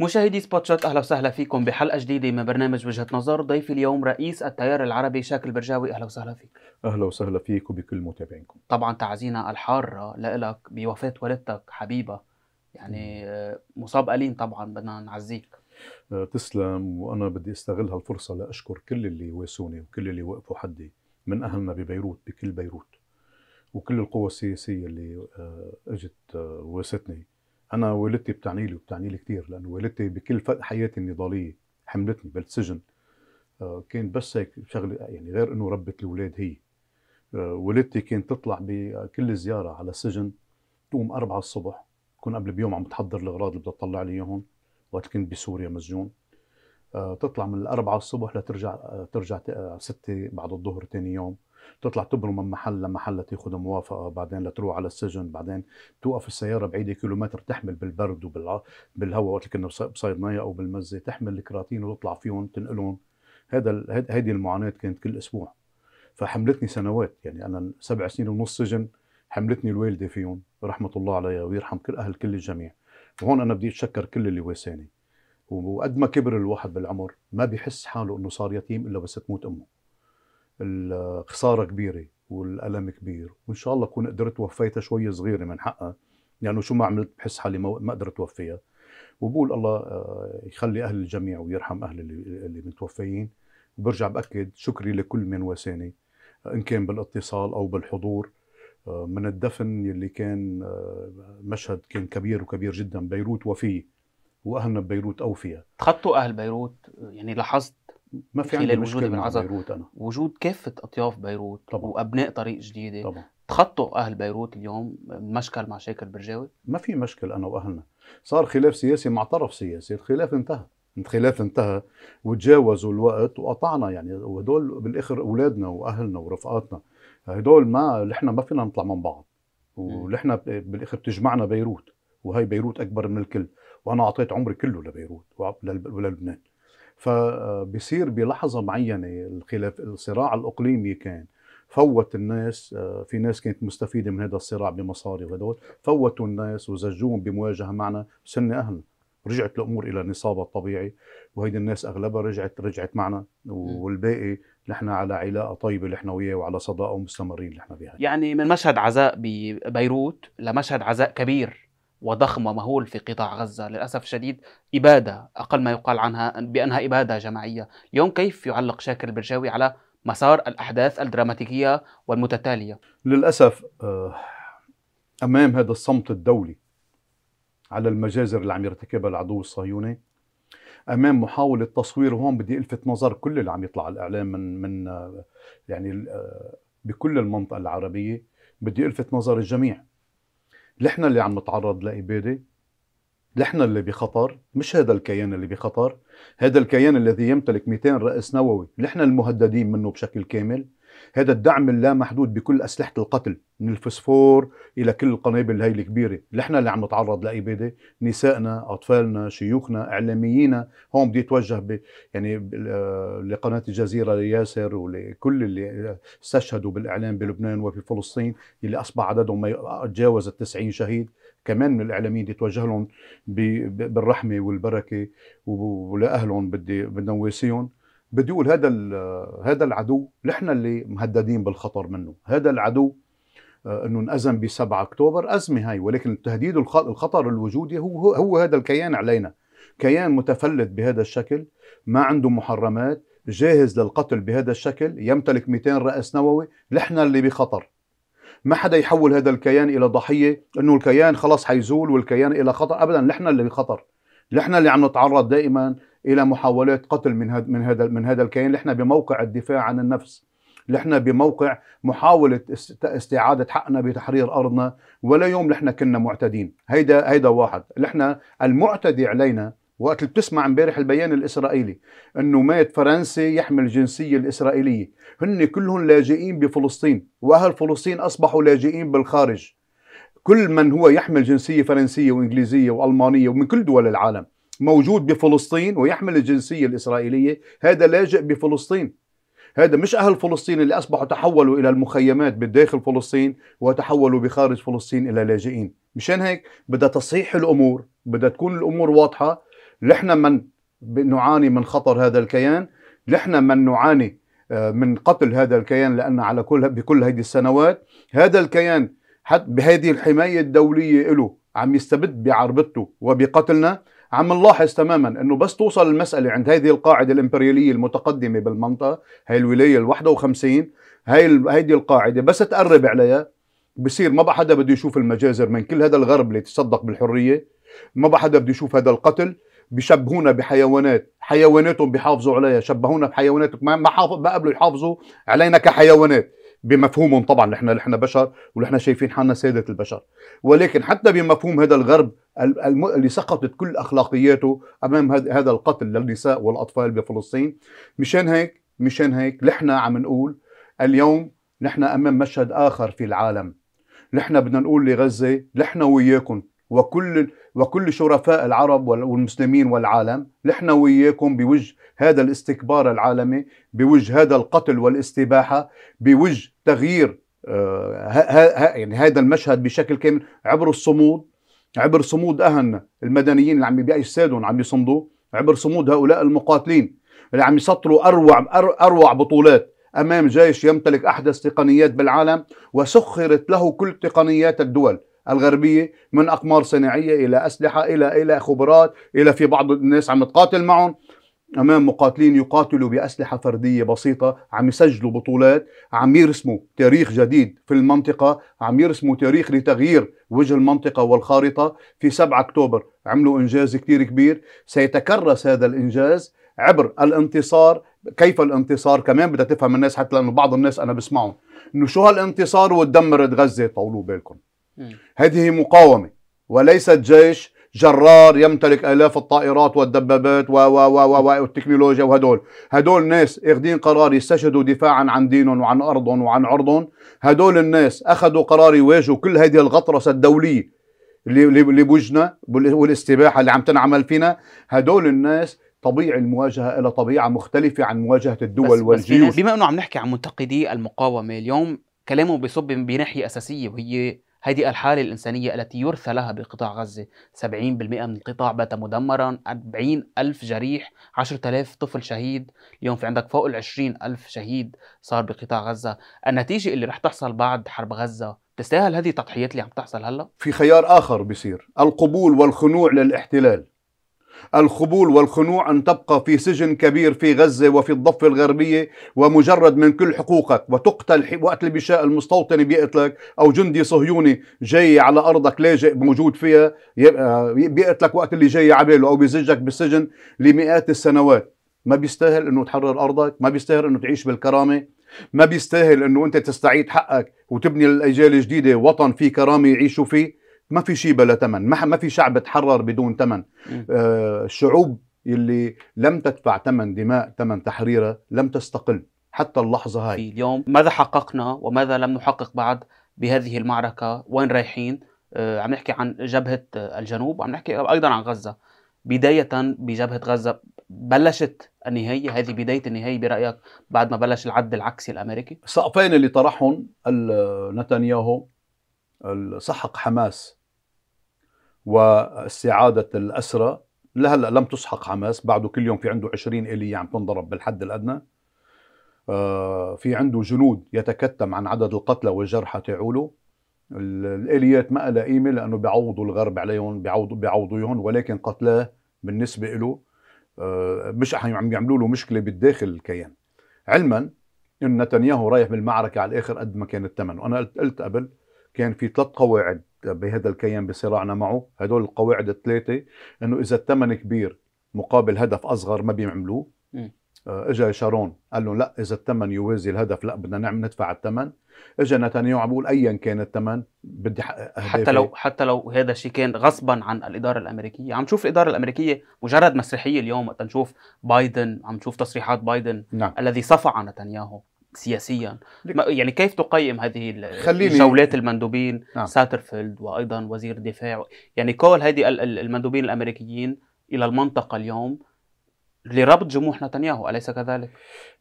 مشاهدي سبوت شوت اهلا وسهلا فيكم بحلقه جديده من برنامج وجهه نظر ضيفي اليوم رئيس التيار العربي شاكل برجاوي اهلا وسهلا فيك اهلا وسهلا فيك وبكل متابعينكم طبعا تعزينا الحاره لك بوفاه والدتك حبيبه يعني مصاب قليل طبعا بدنا نعزيك أه، تسلم وانا بدي استغل هالفرصه لاشكر كل اللي واسوني وكل اللي وقفوا حدي من اهلنا ببيروت بكل بيروت وكل القوى السياسيه اللي أه، اجت أه، واستني انا والدتي بتعني لي وبتعني لي كثير لانه والدتي بكل حياتي النضاليه حملتني بالسجن آه، كان بس هيك شغله يعني غير انه ربت الاولاد هي آه، والدتي كانت تطلع بكل زياره على السجن تقوم أربعة الصبح تكون قبل بيوم عم تحضر الاغراض اللي بدها تطلع لي اياهم وقت كنت بسوريا مسجون آه، تطلع من الأربعة الصبح لترجع ترجع ستة بعد الظهر ثاني يوم تطلع تبرم من محل لمحل تاخذ موافقه بعدين لتروح على السجن بعدين توقف السياره بعيده كيلومتر تحمل بالبرد وبالهواء وقت اللي كنا بصيدنايه او بالمزه تحمل الكراتين وتطلع فيهم تنقلهم هذا هيدي المعاناه كانت كل اسبوع فحملتني سنوات يعني انا سبع سنين ونص سجن حملتني الوالده فيهم رحمه الله عليها ويرحم كل اهل كل الجميع وهون انا بدي اتشكر كل اللي واساني وقد ما كبر الواحد بالعمر ما بيحس حاله انه صار يتيم الا بس تموت امه الخساره كبيره والالم كبير وان شاء الله اكون قدرت وفيتها شوي صغيره من حقها لانه يعني شو ما عملت بحس حالي ما قدرت وفيها وبقول الله آه، يخلي اهل الجميع ويرحم اهل اللي, متوفيين وبرجع باكد شكري لكل من واساني ان كان بالاتصال او بالحضور آه، من الدفن يلي كان آه، مشهد كان كبير وكبير جدا بيروت وفيه واهلنا ببيروت اوفيه تخطوا اهل بيروت يعني لاحظت ما في عندي مشكله من عزر. بيروت انا وجود كافه اطياف بيروت طبعا. وابناء طريق جديده طبعا تخطوا اهل بيروت اليوم مشكل مع شاكر برجاوي؟ ما في مشكل انا واهلنا، صار خلاف سياسي مع طرف سياسي، الخلاف انتهى، الخلاف انتهى وتجاوزوا الوقت وقطعنا يعني وهدول بالاخر اولادنا واهلنا ورفقاتنا، هدول ما نحن ما فينا نطلع من بعض ونحن بالاخر بتجمعنا بيروت وهي بيروت اكبر من الكل، وانا اعطيت عمري كله لبيروت وللبنان. فبصير بلحظه معينه الخلاف الصراع الاقليمي كان فوت الناس آه، في ناس كانت مستفيده من هذا الصراع بمصاري وهدول فوتوا الناس وزجوهم بمواجهه معنا سن اهل رجعت الامور الى نصابها الطبيعي وهيدي الناس اغلبها رجعت رجعت معنا والباقي نحن على علاقه طيبه نحن وياه وعلى صداقه ومستمرين نحن بها يعني من مشهد عزاء ببيروت لمشهد عزاء كبير وضخم ومهول في قطاع غزة للأسف الشديد إبادة أقل ما يقال عنها بأنها إبادة جماعية اليوم كيف يعلق شاكر البرجاوي على مسار الأحداث الدراماتيكية والمتتالية للأسف آه، أمام هذا الصمت الدولي على المجازر اللي عم يرتكبها العدو الصهيوني امام محاوله تصوير هون بدي الفت نظر كل اللي عم يطلع الاعلام من من آه، يعني آه، بكل المنطقه العربيه بدي الفت نظر الجميع نحن اللي عم نتعرض لاباده نحن اللي بخطر مش هذا الكيان اللي بخطر هذا الكيان الذي يمتلك 200 رأس نووي نحن المهددين منه بشكل كامل هذا الدعم اللامحدود بكل أسلحة القتل من الفسفور إلى كل القنابل هاي الكبيرة اللي احنا اللي عم نتعرض لإبادة نسائنا أطفالنا شيوخنا إعلاميينا هون بدي أتوجه ب... يعني لقناة الجزيرة لياسر ولكل اللي استشهدوا بالإعلام بلبنان وفي فلسطين اللي أصبح عددهم ما يتجاوز ال 90 شهيد كمان من الإعلاميين بدي أتوجه لهم بالرحمة والبركة ولاهلهم بدي بدنا نواسيهم بدي اقول هذا هذا العدو نحن اللي مهددين بالخطر منه، هذا العدو آه، انه انأزم ب 7 اكتوبر ازمه هاي ولكن التهديد الخطر الوجودي هو هو هذا الكيان علينا، كيان متفلت بهذا الشكل، ما عنده محرمات، جاهز للقتل بهذا الشكل، يمتلك 200 رأس نووي، نحن اللي بخطر. ما حدا يحول هذا الكيان الى ضحيه انه الكيان خلاص حيزول والكيان الى خطر، ابدا نحن اللي بخطر. نحن اللي عم نتعرض دائما الى محاولات قتل من هذا من هذا من هذا الكيان نحن بموقع الدفاع عن النفس نحن بموقع محاولة استعادة حقنا بتحرير أرضنا ولا يوم نحن كنا معتدين هيدا, هيدا واحد نحن المعتدي علينا وقت اللي بتسمع امبارح البيان الاسرائيلي انه مات فرنسي يحمل الجنسيه الاسرائيليه، هن كلهم لاجئين بفلسطين، واهل فلسطين اصبحوا لاجئين بالخارج، كل من هو يحمل جنسية فرنسية وإنجليزية وألمانية ومن كل دول العالم موجود بفلسطين ويحمل الجنسية الإسرائيلية هذا لاجئ بفلسطين هذا مش أهل فلسطين اللي أصبحوا تحولوا إلى المخيمات بداخل فلسطين وتحولوا بخارج فلسطين إلى لاجئين مشان هيك بدها تصحيح الأمور بدها تكون الأمور واضحة نحن من نعاني من خطر هذا الكيان نحن من نعاني آه، من قتل هذا الكيان لأن على كل بكل هذه السنوات هذا الكيان حتى بهذه الحماية الدولية له عم يستبد بعربته وبقتلنا عم نلاحظ تماما انه بس توصل المسألة عند هذه القاعدة الامبريالية المتقدمة بالمنطقة هاي الولاية ال 51 هاي هيدي القاعدة بس تقرب عليها بصير ما بقى حدا بده يشوف المجازر من كل هذا الغرب اللي تصدق بالحرية ما بقى حدا بده يشوف هذا القتل بشبهونا بحيوانات حيواناتهم بيحافظوا عليها شبهونا بحيوانات ما ما, ما قبلوا يحافظوا علينا كحيوانات بمفهومهم طبعا نحن نحن بشر ونحن شايفين حالنا ساده البشر ولكن حتى بمفهوم هذا الغرب اللي سقطت كل اخلاقياته امام هذا القتل للنساء والاطفال بفلسطين مشان هيك مشان هيك نحن عم نقول اليوم نحن امام مشهد اخر في العالم نحن بدنا نقول لغزه نحن وياكم وكل وكل شرفاء العرب والمسلمين والعالم نحن وياكم بوجه هذا الاستكبار العالمي بوجه هذا القتل والاستباحة بوجه تغيير آه، يعني هذا المشهد بشكل كامل عبر الصمود عبر صمود أهلنا المدنيين اللي عم بيأجسادهم عم يصمدوا عبر صمود هؤلاء المقاتلين اللي عم يسطروا أروع أروع بطولات أمام جيش يمتلك أحدث تقنيات بالعالم وسخرت له كل تقنيات الدول الغربية من أقمار صناعية إلى أسلحة إلى إلى خبرات إلى في بعض الناس عم تقاتل معهم أمام مقاتلين يقاتلوا بأسلحة فردية بسيطة عم يسجلوا بطولات عم يرسموا تاريخ جديد في المنطقة عم يرسموا تاريخ لتغيير وجه المنطقة والخارطة في 7 أكتوبر عملوا إنجاز كثير كبير سيتكرس هذا الإنجاز عبر الانتصار كيف الانتصار كمان بدها تفهم الناس حتى لأنه بعض الناس أنا بسمعهم إنه شو هالانتصار وتدمرت غزة طولوا بالكم هذه مقاومة وليست جيش جرار يمتلك آلاف الطائرات والدبابات و و و و والتكنولوجيا وهدول هدول ناس اخذين قرار يستشهدوا دفاعا عن دينهم وعن أرضهم وعن عرضهم هدول الناس أخذوا قرار يواجهوا كل هذه الغطرسة الدولية اللي بوجنا والاستباحة اللي عم تنعمل فينا هدول الناس طبيعي المواجهة إلى طبيعة مختلفة عن مواجهة الدول بس والجيوش بس بما أنه عم نحكي عن منتقدي المقاومة اليوم كلامه بيصب بناحية أساسية وهي هذه الحالة الإنسانية التي يرثى لها بقطاع غزة 70% من القطاع بات مدمرا 40 ألف جريح 10 ألاف طفل شهيد اليوم في عندك فوق ال 20 ألف شهيد صار بقطاع غزة النتيجة اللي رح تحصل بعد حرب غزة تستاهل هذه التضحيات اللي عم تحصل هلا؟ في خيار آخر بيصير القبول والخنوع للاحتلال الخبول والخنوع أن تبقى في سجن كبير في غزة وفي الضفة الغربية ومجرد من كل حقوقك وتقتل وقت اللي بيشاء المستوطن بيقتلك أو جندي صهيوني جاي على أرضك لاجئ موجود فيها آه، بيقتلك وقت اللي جاي عبيله أو بيزجك بالسجن لمئات السنوات ما بيستاهل انه تحرر ارضك ما بيستاهل انه تعيش بالكرامه ما بيستاهل انه انت تستعيد حقك وتبني للاجيال الجديده وطن فيه كرامه يعيشوا فيه ما في شيء بلا ثمن ما في شعب تحرر بدون ثمن آه الشعوب اللي لم تدفع ثمن دماء ثمن تحريرها لم تستقل حتى اللحظه هاي اليوم ماذا حققنا وماذا لم نحقق بعد بهذه المعركه وين رايحين آه عم نحكي عن جبهه الجنوب وعم نحكي ايضا عن غزه بدايه بجبهه غزه بلشت النهايه هذه بدايه النهايه برايك بعد ما بلش العد العكسي الامريكي السقفين اللي طرحهم نتنياهو سحق حماس واستعادة الأسرى لهلا لم تسحق حماس بعده كل يوم في عنده 20 إلي عم تنضرب بالحد الأدنى آه، في عنده جنود يتكتم عن عدد القتلى والجرحى تعوله الاليات ما لها قيمه لانه بيعوضوا الغرب عليهم بيعوضوا بيعوضوهم ولكن قتلاه بالنسبه له آه، مش عم يعملوا له مشكله بالداخل الكيان علما ان نتنياهو رايح بالمعركه على الاخر قد ما كان الثمن وانا قلت قبل كان في ثلاث قواعد بهذا الكيان بصراعنا معه هدول القواعد الثلاثة أنه إذا الثمن كبير مقابل هدف أصغر ما بيعملوه آه، اجى شارون قال لهم لا اذا الثمن يوازي الهدف لا بدنا نعمل ندفع الثمن اجى نتنياهو عم بيقول ايا كان الثمن بدي حتى لو حتى لو هذا الشيء كان غصبا عن الاداره الامريكيه عم تشوف الاداره الامريكيه مجرد مسرحيه اليوم وقت نشوف بايدن عم نشوف تصريحات بايدن نعم. الذي صفع نتنياهو سياسيا يعني كيف تقيم هذه خليني جولات المندوبين نعم. ساترفيلد وايضا وزير الدفاع يعني كل هذه المندوبين الامريكيين الى المنطقه اليوم لربط جموح نتنياهو اليس كذلك؟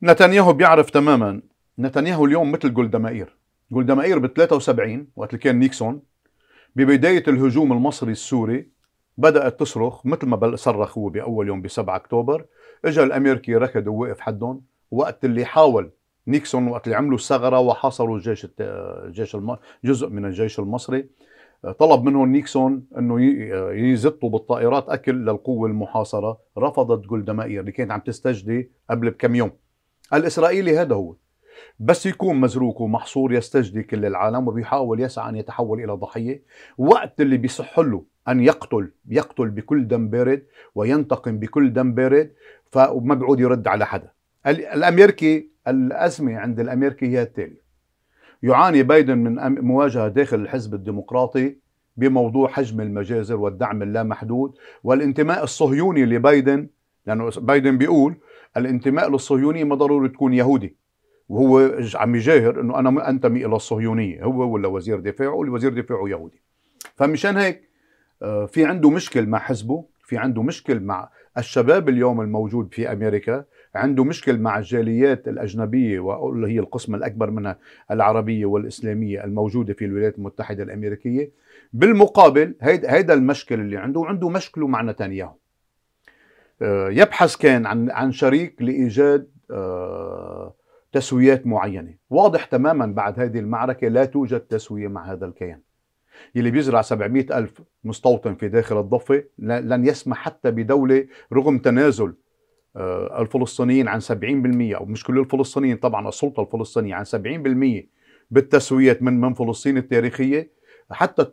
نتنياهو بيعرف تماما نتنياهو اليوم مثل جولدا مائير جولدا مائير ب 73 وقت اللي كان نيكسون ببدايه الهجوم المصري السوري بدات تصرخ مثل ما صرخ هو باول يوم ب 7 اكتوبر اجى الامريكي ركض ووقف حدهم وقت اللي حاول نيكسون وقت اللي عملوا ثغره وحاصروا الجيش الجيش الم... جزء من الجيش المصري آه، طلب منهم نيكسون انه آه، يزتوا بالطائرات اكل للقوه المحاصره رفضت جولدا مائير اللي كانت عم تستجدي قبل بكم يوم الاسرائيلي هذا هو بس يكون مزروك ومحصور يستجدي كل العالم وبيحاول يسعى ان يتحول الى ضحيه وقت اللي بيصح له ان يقتل يقتل بكل دم بارد وينتقم بكل دم بارد فما بيعود يرد على حدا الامريكي الأزمة عند الأمريكي هي التالية يعاني بايدن من مواجهة داخل الحزب الديمقراطي بموضوع حجم المجازر والدعم اللامحدود والانتماء الصهيوني لبايدن لأنه بايدن بيقول الانتماء للصهيونية ما ضروري تكون يهودي وهو عم يجاهر انه انا انتمي الى الصهيونيه هو ولا وزير دفاعه وزير دفاعه يهودي فمشان هيك آه، في عنده مشكل مع حزبه في عنده مشكل مع الشباب اليوم الموجود في امريكا عنده مشكل مع الجاليات الأجنبية واللي هي القسم الأكبر منها العربية والإسلامية الموجودة في الولايات المتحدة الأمريكية بالمقابل هيدا المشكل اللي عنده وعنده مشكله مع نتنياهو آه، يبحث كان عن عن شريك لإيجاد آه، تسويات معينة واضح تماما بعد هذه المعركة لا توجد تسوية مع هذا الكيان يلي بيزرع 700 ألف مستوطن في داخل الضفة لن يسمح حتى بدولة رغم تنازل آه، الفلسطينيين عن 70% او مش كل الفلسطينيين طبعا السلطه الفلسطينيه عن 70% بالتسويات من من فلسطين التاريخيه حتى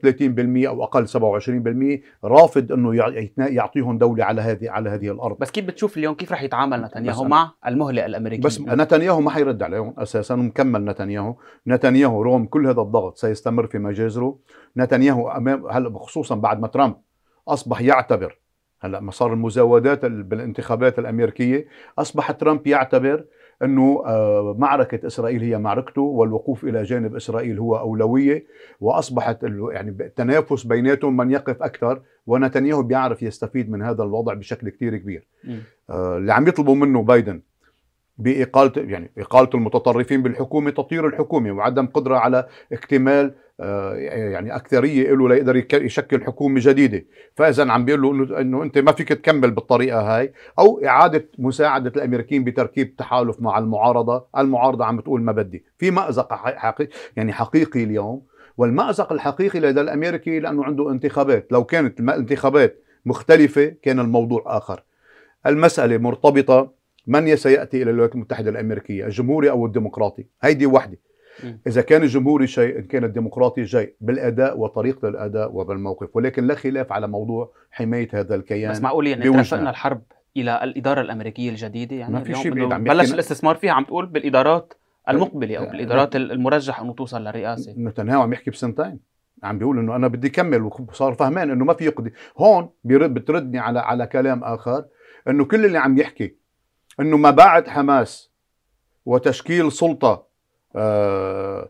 30% او اقل 27% رافض انه يعطيهم دوله على هذه على هذه الارض بس كيف بتشوف اليوم كيف رح يتعامل نتنياهو مع المهله الامريكيه بس نتنياهو ما حيرد عليهم اساسا ومكمل نتنياهو نتنياهو رغم كل هذا الضغط سيستمر في مجازره نتنياهو امام هلا خصوصا بعد ما ترامب اصبح يعتبر هلا ما صار المزاودات بالانتخابات الامريكيه اصبح ترامب يعتبر انه آه، معركه اسرائيل هي معركته والوقوف الى جانب اسرائيل هو اولويه واصبحت يعني التنافس بيناتهم من يقف اكثر ونتنياهو بيعرف يستفيد من هذا الوضع بشكل كثير كبير آه، اللي عم يطلبوا منه بايدن بإقالة يعني إقالة المتطرفين بالحكومة تطير الحكومة وعدم قدرة على اكتمال آه، يعني اكثريه له ليقدر يشكل حكومه جديده، فاذا عم بيقول له انه انت ما فيك تكمل بالطريقه هاي او اعاده مساعده الامريكيين بتركيب تحالف مع المعارضه، المعارضه عم بتقول ما بدي، في مازق حقيقي يعني حقيقي اليوم والمازق الحقيقي لدى الامريكي لانه عنده انتخابات، لو كانت الانتخابات مختلفه كان الموضوع اخر. المساله مرتبطه من سياتي الى الولايات المتحده الامريكيه، الجمهوري او الديمقراطي، هيدي وحده. إذا كان الجمهوري شيء إن كان الديمقراطي شيء بالأداء وطريقة الأداء وبالموقف ولكن لا خلاف على موضوع حماية هذا الكيان بس معقول يعني ترافقنا الحرب إلى الإدارة الأمريكية الجديدة يعني ما في شيء بلش الاستثمار فيها عم تقول بالإدارات المقبلة أو بالإدارات المرجح أنه توصل للرئاسة نتنياهو عم يحكي بسنتين عم بيقول انه انا بدي اكمل وصار فهمان انه ما في يقضي هون بيرد بتردني على على كلام اخر انه كل اللي عم يحكي انه ما بعد حماس وتشكيل سلطه آه،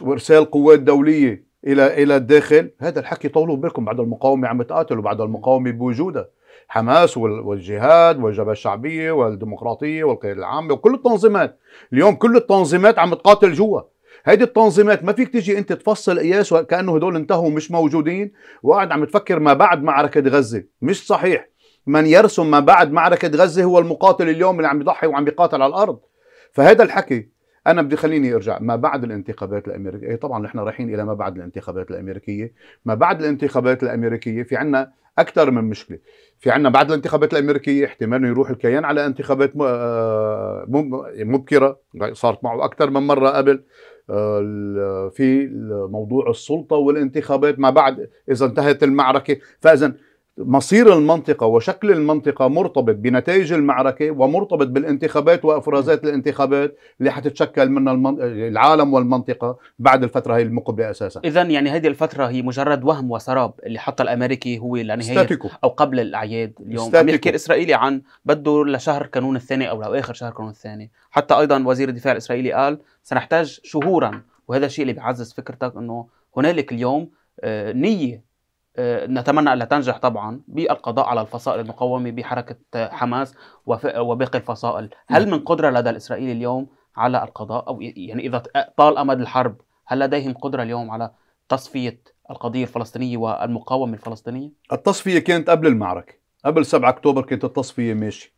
وارسال قوات دوليه الى الى الداخل هذا الحكي طولوا بالكم بعد المقاومه عم تقاتل وبعد المقاومه بوجودها حماس والجهاد والجبهه الشعبيه والديمقراطيه والقياده العامه وكل التنظيمات اليوم كل التنظيمات عم تقاتل جوا هيدي التنظيمات ما فيك تيجي انت تفصل قياس كانه هدول انتهوا مش موجودين وقاعد عم تفكر ما بعد معركه غزه مش صحيح من يرسم ما بعد معركه غزه هو المقاتل اليوم اللي عم يضحي وعم يقاتل على الارض فهذا الحكي انا بدي خليني ارجع ما بعد الانتخابات الامريكيه إيه طبعا نحن رايحين الى ما بعد الانتخابات الامريكيه ما بعد الانتخابات الامريكيه في عنا اكثر من مشكله في عنا بعد الانتخابات الامريكيه احتمال يروح الكيان على انتخابات آه، مبكره صارت معه اكثر من مره قبل آه، في موضوع السلطه والانتخابات ما بعد اذا انتهت المعركه فاذا مصير المنطقة وشكل المنطقة مرتبط بنتائج المعركة ومرتبط بالانتخابات وإفرازات الانتخابات اللي حتتشكل من المن... العالم والمنطقة بعد الفترة هي المقبلة أساسا إذا يعني هذه الفترة هي مجرد وهم وسراب اللي حط الأمريكي هو لنهاية ستاتيكو. أو قبل الأعياد اليوم ستاتيكو. عم يحكي الإسرائيلي عن بده لشهر كانون الثاني أو لآخر شهر كانون الثاني حتى أيضا وزير الدفاع الإسرائيلي قال سنحتاج شهورا وهذا الشيء اللي بيعزز فكرتك أنه هنالك اليوم آه، نية آه، نتمنى ألا تنجح طبعا بالقضاء على الفصائل المقاومة بحركة آه، حماس وباقي الفصائل هل نعم. من قدرة لدى الإسرائيلي اليوم على القضاء أو يعني إذا طال أمد الحرب هل لديهم قدرة اليوم على تصفية القضية الفلسطينية والمقاومة الفلسطينية؟ التصفية كانت قبل المعركة قبل 7 أكتوبر كانت التصفية ماشي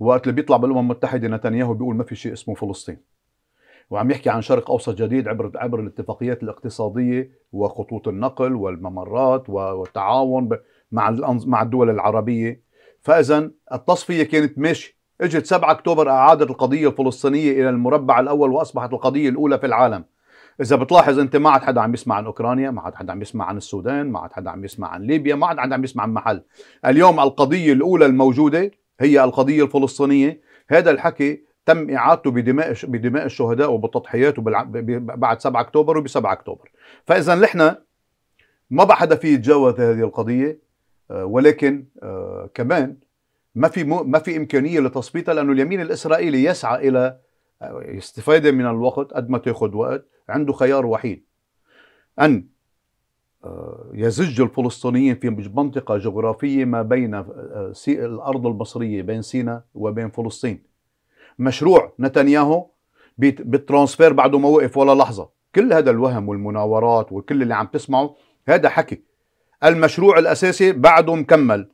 وقت اللي بيطلع بالأمم المتحدة نتنياهو بيقول ما في شيء اسمه فلسطين وعم يحكي عن شرق اوسط جديد عبر عبر الاتفاقيات الاقتصاديه وخطوط النقل والممرات والتعاون مع مع الدول العربيه فاذا التصفيه كانت ماشي اجت 7 اكتوبر اعادت القضيه الفلسطينيه الى المربع الاول واصبحت القضيه الاولى في العالم اذا بتلاحظ انت ما عاد حدا عم يسمع عن اوكرانيا ما عاد حدا عم يسمع عن السودان ما عاد حدا عم يسمع عن ليبيا ما عاد حدا عم يسمع عن محل اليوم القضيه الاولى الموجوده هي القضيه الفلسطينيه هذا الحكي تم اعادته بدماء بدماء الشهداء وبتضحياته بعد 7 اكتوبر وب 7 اكتوبر فاذا نحن ما بقى حدا فيه يتجاوز هذه القضيه آه، ولكن آه، كمان ما في ما في امكانيه لتثبيتها لانه اليمين الاسرائيلي يسعى الى آه، استفاده من الوقت قد ما تاخذ وقت عنده خيار وحيد ان يزج الفلسطينيين في منطقه جغرافيه ما بين الارض المصريه بين سيناء وبين فلسطين مشروع نتنياهو بالترانسفير بعده ما وقف ولا لحظه كل هذا الوهم والمناورات وكل اللي عم تسمعه هذا حكي المشروع الاساسي بعده مكمل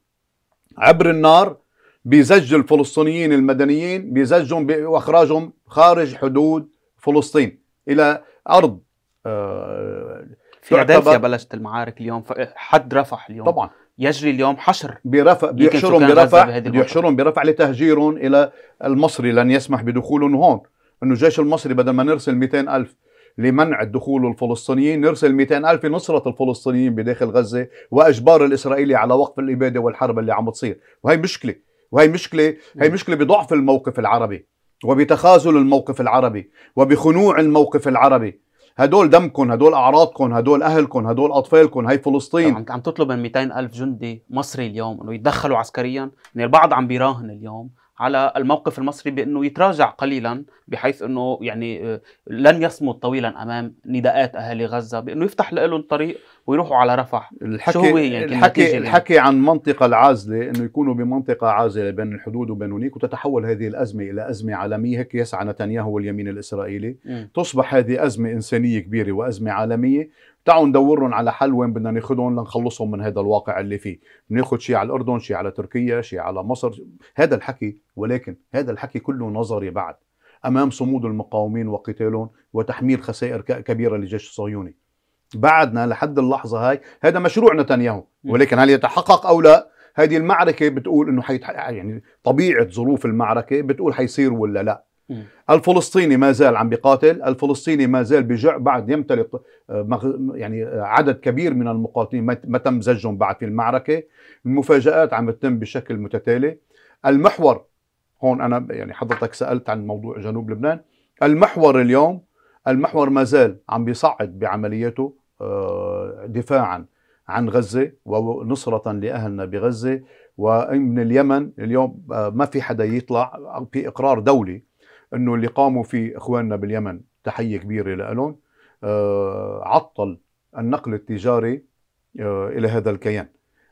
عبر النار بيزج الفلسطينيين المدنيين بيزجهم واخراجهم خارج حدود فلسطين الى ارض آه فيلادلفيا بلشت المعارك اليوم حد رفح اليوم طبعا يجري اليوم حشر برفع بيحشرهم برفع بيحشرهم برفع لتهجيرهم الى المصري لن يسمح بدخولهم هون انه الجيش المصري بدل ما نرسل 200 ألف لمنع الدخول الفلسطينيين نرسل 200 ألف لنصرة الفلسطينيين بداخل غزة وإجبار الإسرائيلي على وقف الإبادة والحرب اللي عم تصير وهي مشكلة وهي مشكلة هي مشكلة بضعف الموقف العربي وبتخاذل الموقف العربي وبخنوع الموقف العربي هدول دمكم هدول اعراضكم هدول اهلكم هدول اطفالكم هاي فلسطين عم تطلب من 200 الف جندي مصري اليوم انه يتدخلوا عسكريا يعني البعض عم بيراهن اليوم على الموقف المصري بانه يتراجع قليلا بحيث انه يعني آه، لن يصمد طويلا امام نداءات اهالي غزه بانه يفتح لهم الطريق ويروحوا على رفح الحكي شو هو يعني الحكي الحكي عن منطقه العازله انه يكونوا بمنطقه عازله بين الحدود وبين هنيك وتتحول هذه الازمه الى ازمه عالميه هيك يسعى نتنياهو واليمين الاسرائيلي م. تصبح هذه ازمه انسانيه كبيره وازمه عالميه تعالوا ندورهم على حل وين بدنا ناخذهم لنخلصهم من هذا الواقع اللي فيه بناخذ شيء على الاردن شيء على تركيا شيء على مصر هذا الحكي ولكن هذا الحكي كله نظري بعد امام صمود المقاومين وقتالهم وتحميل خسائر كبيره للجيش الصهيوني بعدنا لحد اللحظه هاي هذا مشروع نتنياهو ولكن هل يتحقق او لا هذه المعركه بتقول انه حيتحقق يعني طبيعه ظروف المعركه بتقول حيصير ولا لا الفلسطيني ما زال عم بيقاتل الفلسطيني ما زال بجع بعد يمتلك آه، يعني آه، عدد كبير من المقاتلين ما تم زجهم بعد في المعركة المفاجآت عم تتم بشكل متتالي المحور هون أنا يعني حضرتك سألت عن موضوع جنوب لبنان المحور اليوم المحور ما زال عم بيصعد بعملياته آه، دفاعا عن غزة ونصرة لأهلنا بغزة ومن اليمن اليوم ما في حدا يطلع في إقرار دولي انه اللي قاموا فيه اخواننا باليمن تحيه كبيره لهم آه، عطل النقل التجاري آه، الى هذا الكيان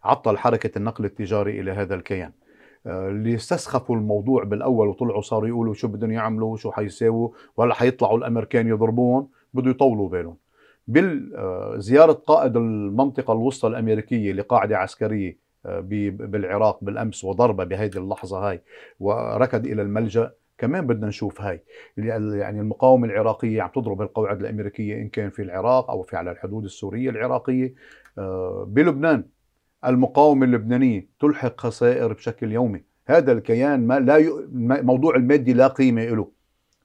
عطل حركه النقل التجاري الى هذا الكيان آه، اللي استسخفوا الموضوع بالاول وطلعوا صاروا يقولوا شو بدهم يعملوا شو حيساووا ولا حيطلعوا الامريكان يضربوهم بده يطولوا بالهم بالزياره قائد المنطقه الوسطى الامريكيه لقاعده عسكريه بالعراق بالامس وضربه بهذه اللحظه هاي وركض الى الملجا كمان بدنا نشوف هاي يعني المقاومه العراقيه عم تضرب القواعد الامريكيه ان كان في العراق او في على الحدود السوريه العراقيه آه، بلبنان المقاومه اللبنانيه تلحق خسائر بشكل يومي هذا الكيان ما لا ي... موضوع المادي لا قيمه له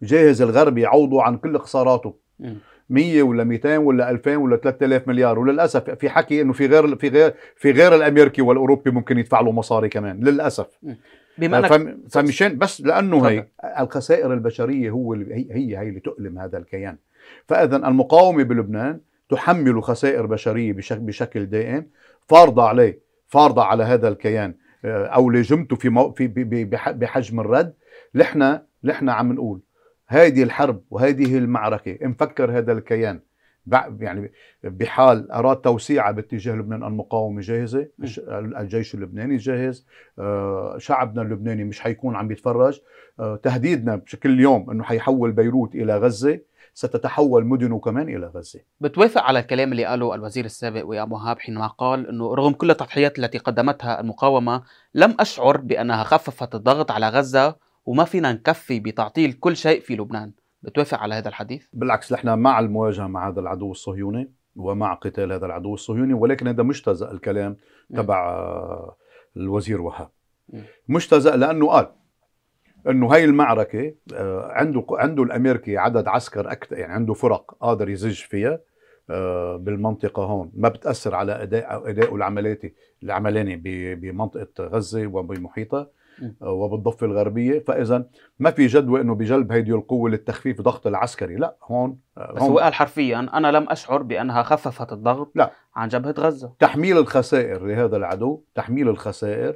جاهز الغرب يعوضه عن كل خساراته 100 ولا 200 ولا 2000 ولا 3000 مليار وللاسف في حكي انه في غير في غير في غير الامريكي والاوروبي ممكن يدفع له مصاري كمان للاسف بما فمشان بس لانه هي الخسائر البشريه هو هي هي, هي اللي تؤلم هذا الكيان فاذا المقاومه بلبنان تحمل خسائر بشريه بشك... بشكل دائم فارضه عليه فارضه على هذا الكيان آه، او لجمته في, مو... في بحجم الرد نحن نحن عم نقول هذه الحرب وهذه المعركه انفكر هذا الكيان يعني بحال اراد توسيعها باتجاه لبنان المقاومه جاهزه الجيش اللبناني جاهز آه، شعبنا اللبناني مش حيكون عم يتفرج آه، تهديدنا بشكل يوم انه حيحول بيروت الى غزه ستتحول مدنه كمان الى غزه. بتوافق على الكلام اللي قاله الوزير السابق ويا مهاب حينما قال انه رغم كل التضحيات التي قدمتها المقاومه لم اشعر بانها خففت الضغط على غزه وما فينا نكفي بتعطيل كل شيء في لبنان. بتوافق على هذا الحديث؟ بالعكس نحن مع المواجهه مع هذا العدو الصهيوني ومع قتال هذا العدو الصهيوني ولكن هذا مجتزأ الكلام تبع آه، الوزير وهاب مجتزأ لانه قال انه هاي المعركه آه، عنده عنده الامريكي عدد عسكر اكثر يعني عنده فرق قادر يزج فيها آه، بالمنطقه هون ما بتاثر على اداء اداؤه العملاتي العملاني بمنطقه غزه وبمحيطها آه، وبالضفه الغربيه فاذا ما في جدوى انه بجلب هيدي القوه للتخفيف ضغط العسكري لا هون آه، بس هو قال حرفيا انا لم اشعر بانها خففت الضغط لا عن جبهه غزه تحميل الخسائر لهذا العدو تحميل الخسائر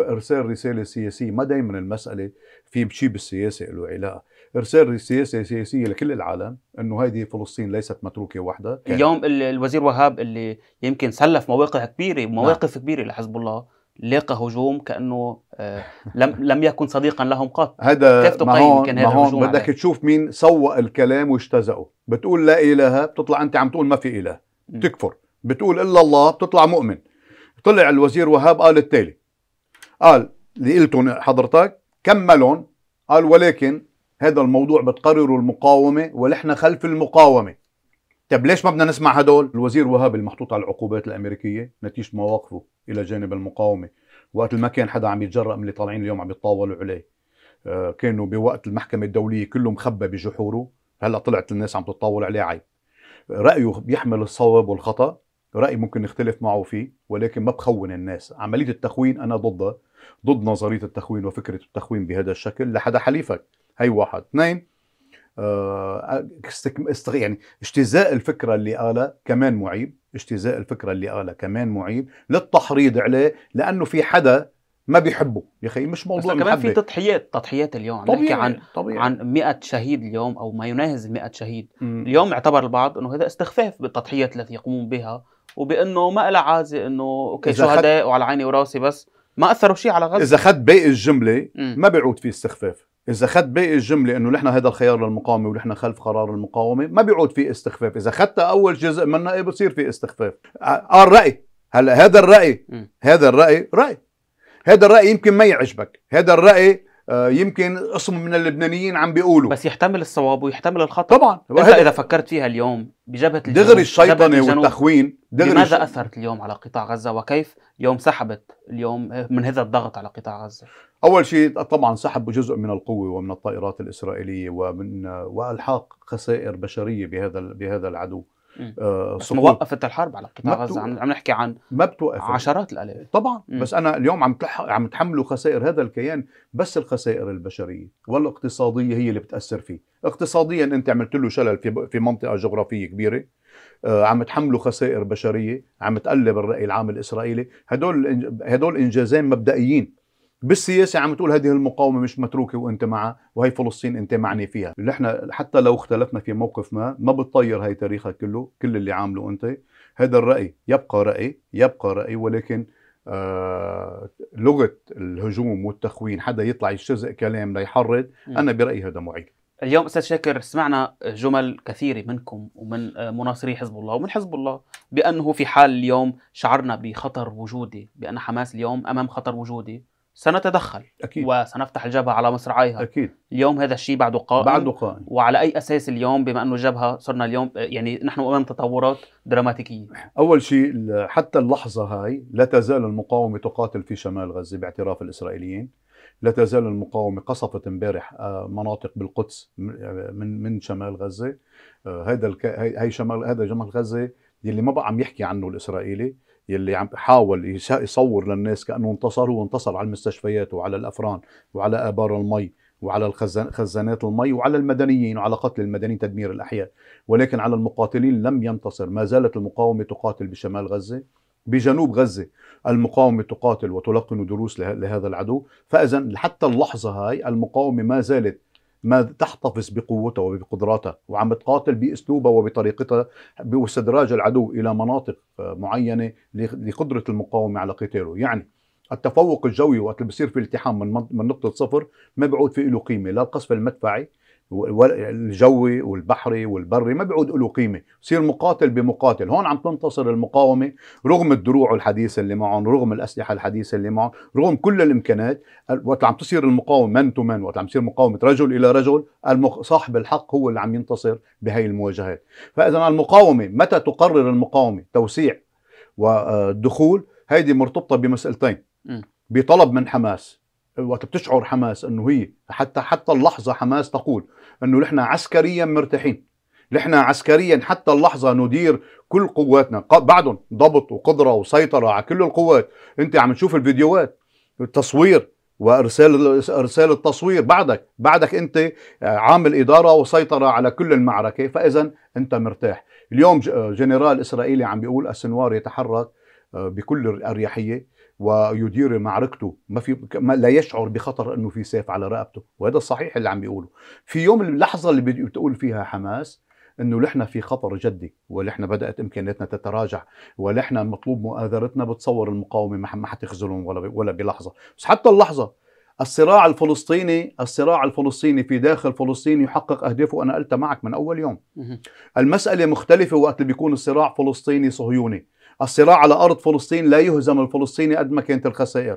ارسال رساله سياسيه ما دائما المساله في شيء بالسياسه له علاقه ارسال سياسه سياسيه لكل العالم انه هذه فلسطين ليست متروكه وحدها اليوم الوزير وهاب اللي يمكن سلف مواقع كبيره نعم. مواقف نعم. كبيره لحزب الله لاقى هجوم كانه آه، لم لم يكن صديقا لهم قط هذا كيف تقيم كان هذا الهجوم بدك تشوف مين سوق الكلام واجتزأه بتقول لا اله بتطلع انت عم تقول ما في اله بتكفر بتقول الا الله بتطلع مؤمن طلع الوزير وهاب قال التالي قال اللي قلتهم حضرتك كملهم قال ولكن هذا الموضوع بتقرره المقاومه ونحن خلف المقاومه طب ليش ما بدنا نسمع هدول؟ الوزير وهاب المحطوط على العقوبات الامريكيه نتيجه مواقفه الى جانب المقاومه، وقت ما كان حدا عم يتجرأ من اللي طالعين اليوم عم يتطاولوا عليه. آه، كانوا بوقت المحكمه الدوليه كله مخبى بجحوره، هلا طلعت الناس عم تتطاول عليه عيب. رايه بيحمل الصواب والخطا، راي ممكن نختلف معه فيه، ولكن ما بخون الناس، عمليه التخوين انا ضدها، ضد نظريه التخوين وفكره التخوين بهذا الشكل لحدا حليفك، هي واحد، اثنين آه، استغ... يعني اجتزاء الفكره اللي قالها كمان معيب اجتزاء الفكره اللي قالها كمان معيب للتحريض عليه لانه في حدا ما بيحبه يا اخي مش موضوع بس كمان في تضحيات تضحيات اليوم طبيعي نحكي عن طبيعي. عن 100 شهيد اليوم او ما يناهز ال 100 شهيد م. اليوم اعتبر البعض انه هذا استخفاف بالتضحيات التي يقومون بها وبانه ما لها عازه انه اوكي شهداء خد... وعلى عيني وراسي بس ما اثروا شيء على غزه اذا خد باقي الجمله م. ما بيعود في استخفاف اذا خدت باقي الجمله انه نحن هذا الخيار للمقاومه ونحن خلف قرار المقاومه ما بيعود في استخفاف اذا خدت اول جزء منها بصير في استخفاف قال آه، آه، راي هلا هذا الراي هذا الراي راي هذا الراي يمكن ما يعجبك هذا الراي آه، يمكن قسم من اللبنانيين عم بيقولوا بس يحتمل الصواب ويحتمل الخطا طبعا انت اذا فكرت فيها اليوم بجبهه الجنوب دغري الشيطنه والتخوين دغري لماذا اثرت اليوم على قطاع غزه وكيف يوم سحبت اليوم آه، من هذا الضغط على قطاع غزه اول شيء طبعا سحب جزء من القوه ومن الطائرات الاسرائيليه ومن آه، والحاق خسائر بشريه بهذا بهذا العدو آه، وقفت الحرب على قطاع غزه عم نحكي عن ما بتوقف عشرات الالاف طبعا مم. بس انا اليوم عم عم تحملوا خسائر هذا الكيان بس الخسائر البشريه والاقتصاديه هي اللي بتاثر فيه اقتصاديا انت عملت له شلل في في منطقه جغرافيه كبيره آه، عم تحملوا خسائر بشريه عم تقلب الراي العام الاسرائيلي هدول هدول انجازين مبدئيين بالسياسه عم تقول هذه المقاومه مش متروكه وانت معها وهي فلسطين انت معني فيها نحن حتى لو اختلفنا في موقف ما ما بتطير هي تاريخك كله كل اللي عامله انت هذا الراي يبقى راي يبقى راي ولكن آه لغه الهجوم والتخوين حدا يطلع يشزق كلام ليحرض انا برايي هذا معيب اليوم استاذ شاكر سمعنا جمل كثيره منكم ومن آه، مناصري حزب الله ومن حزب الله بانه في حال اليوم شعرنا بخطر وجودي بان حماس اليوم امام خطر وجودي سنتدخل أكيد. وسنفتح الجبهة على مصراعيها أكيد اليوم هذا الشيء بعده قائم بعده قائم وعلى أي أساس اليوم بما أنه الجبهة صرنا اليوم يعني نحن أمام تطورات دراماتيكية أول شيء حتى اللحظة هاي لا تزال المقاومة تقاتل في شمال غزة باعتراف الإسرائيليين لا تزال المقاومة قصفت امبارح آه، مناطق بالقدس آه، من من شمال غزة هذا آه، هي شمال هذا شمال غزة اللي ما بقى عم يحكي عنه الإسرائيلي يلي عم حاول يصور للناس كانه انتصر هو انتصر على المستشفيات وعلى الافران وعلى ابار المي وعلى خزانات المي وعلى المدنيين وعلى قتل المدنيين تدمير الاحياء ولكن على المقاتلين لم ينتصر ما زالت المقاومه تقاتل بشمال غزه بجنوب غزه المقاومه تقاتل وتلقن دروس لهذا العدو فاذا حتى اللحظه هاي المقاومه ما زالت ما تحتفظ بقوتها وبقدراتها وعم تقاتل باسلوبها وبطريقتها واستدراج العدو الى مناطق معينه لقدره المقاومه على قتاله، يعني التفوق الجوي وقت اللي بصير في التحام من من نقطه صفر ما بيعود في له قيمه لا القصف المدفعي الجوي والبحري والبري ما بيعود له قيمه بصير مقاتل بمقاتل هون عم تنتصر المقاومه رغم الدروع الحديثه اللي معهم رغم الاسلحه الحديثه اللي معهم رغم كل الامكانات وقت عم تصير المقاومه من تو من وقت عم تصير مقاومه رجل الى رجل صاحب الحق هو اللي عم ينتصر بهي المواجهات فاذا المقاومه متى تقرر المقاومه توسيع والدخول هيدي مرتبطه بمسالتين بطلب من حماس وقت بتشعر حماس انه هي حتى حتى اللحظه حماس تقول انه نحن عسكريا مرتاحين نحن عسكريا حتى اللحظه ندير كل قواتنا بعدهم ضبط وقدره وسيطره على كل القوات انت عم تشوف الفيديوهات التصوير وارسال ارسال التصوير بعدك بعدك انت آه، عامل اداره وسيطره على كل المعركه فاذا انت مرتاح اليوم آه، جنرال اسرائيلي عم بيقول السنوار يتحرك آه، بكل اريحيه ويدير معركته ما في ما لا يشعر بخطر انه في سيف على رقبته وهذا صحيح اللي عم بيقوله في يوم اللحظه اللي بتقول فيها حماس انه نحن في خطر جدي ونحن بدات امكانياتنا تتراجع ونحن مطلوب مؤازرتنا بتصور المقاومه ما حتخذلهم ولا ولا بلحظه بس حتى اللحظه الصراع الفلسطيني الصراع الفلسطيني في داخل فلسطين يحقق اهدافه انا قلتها معك من اول يوم المساله مختلفه وقت اللي بيكون الصراع فلسطيني صهيوني الصراع على أرض فلسطين لا يهزم الفلسطيني قد ما كانت الخسائر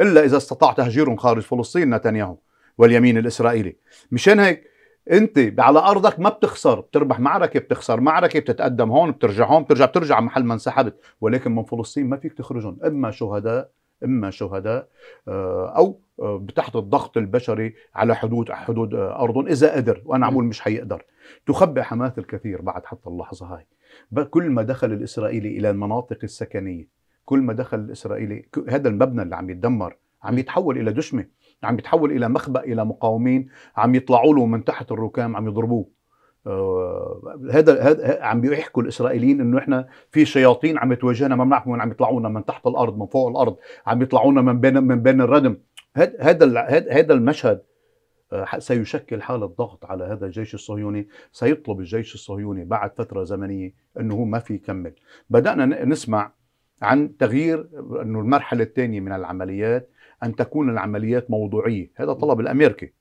إلا إذا استطاع تهجيرهم خارج فلسطين نتنياهو واليمين الإسرائيلي مشان هيك انت على ارضك ما بتخسر بتربح معركه بتخسر معركه بتتقدم هون بترجع هون بترجع بترجع محل ما انسحبت ولكن من فلسطين ما فيك تخرجهم اما شهداء اما شهداء آه، او آه، تحت الضغط البشري على حدود حدود آه، ارضهم اذا قدر وانا عم بقول مش حيقدر تخبئ حماس الكثير بعد حتى اللحظه هاي كل ما دخل الإسرائيلي إلى المناطق السكنية كل ما دخل الإسرائيلي هذا المبنى اللي عم يتدمر عم يتحول إلى دشمة عم يتحول إلى مخبأ إلى مقاومين عم يطلعوا له من تحت الركام عم يضربوه آه، هذا هذا عم بيحكوا الاسرائيليين انه احنا في شياطين عم تواجهنا ما بنعرف وين عم يطلعونا من تحت الارض من فوق الارض عم يطلعونا من بين من بين الردم هذا هذا المشهد سيشكل حالة ضغط على هذا الجيش الصهيوني سيطلب الجيش الصهيوني بعد فترة زمنية أنه هو ما في يكمل بدأنا نسمع عن تغيير أنه المرحلة الثانية من العمليات أن تكون العمليات موضوعية هذا طلب الأمريكي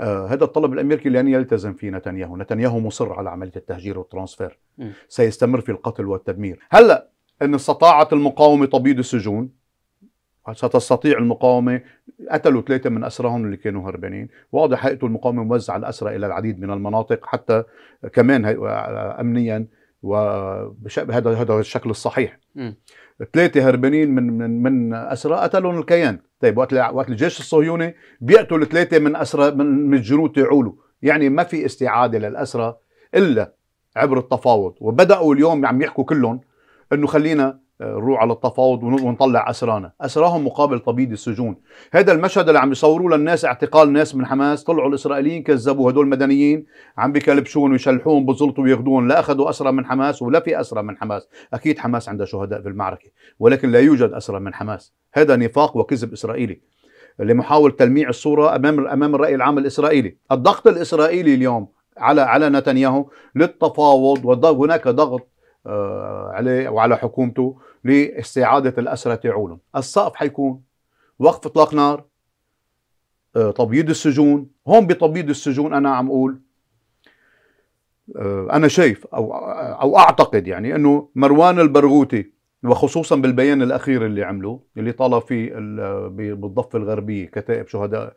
آه هذا الطلب الامريكي لن يلتزم فيه نتنياهو، نتنياهو مصر على عمليه التهجير والترانسفير. م. سيستمر في القتل والتدمير. هلا ان استطاعت المقاومه تبييض السجون ستستطيع المقاومة قتلوا ثلاثة من أسرهم اللي كانوا هربانين واضح هيئته المقاومة موزع الأسرى إلى العديد من المناطق حتى كمان آه، أمنيا وهذا هذا الشكل الصحيح ثلاثة هربانين من من من أسرى قتلهم الكيان طيب وقت وقت الجيش الصهيوني بيقتل ثلاثة من أسرى من الجنود تعولوا يعني ما في استعادة للأسرى إلا عبر التفاوض وبدأوا اليوم عم يحكوا كلهم انه خلينا نروح على التفاوض ونطلع اسرانا، اسراهم مقابل تبييض السجون، هذا المشهد اللي عم يصوروه للناس اعتقال ناس من حماس، طلعوا الاسرائيليين كذبوا هدول المدنيين عم بكلبشون ويشلحون بزلطوا وياخذون لا اخذوا اسرى من حماس ولا في اسرى من حماس، اكيد حماس عندها شهداء في المعركه ولكن لا يوجد اسرى من حماس، هذا نفاق وكذب اسرائيلي. لمحاولة تلميع الصورة أمام أمام الرأي العام الإسرائيلي، الضغط الإسرائيلي اليوم على على نتنياهو للتفاوض وهناك ضغط آه، عليه وعلى حكومته لاستعادة الأسرى تعولهم السقف حيكون وقف اطلاق نار آه، تبييض السجون هون بتبييض السجون أنا عم أقول آه، أنا شايف أو, أو أعتقد يعني أنه مروان البرغوثي وخصوصا بالبيان الاخير اللي عمله اللي طالب فيه بالضفه الغربيه كتائب شهداء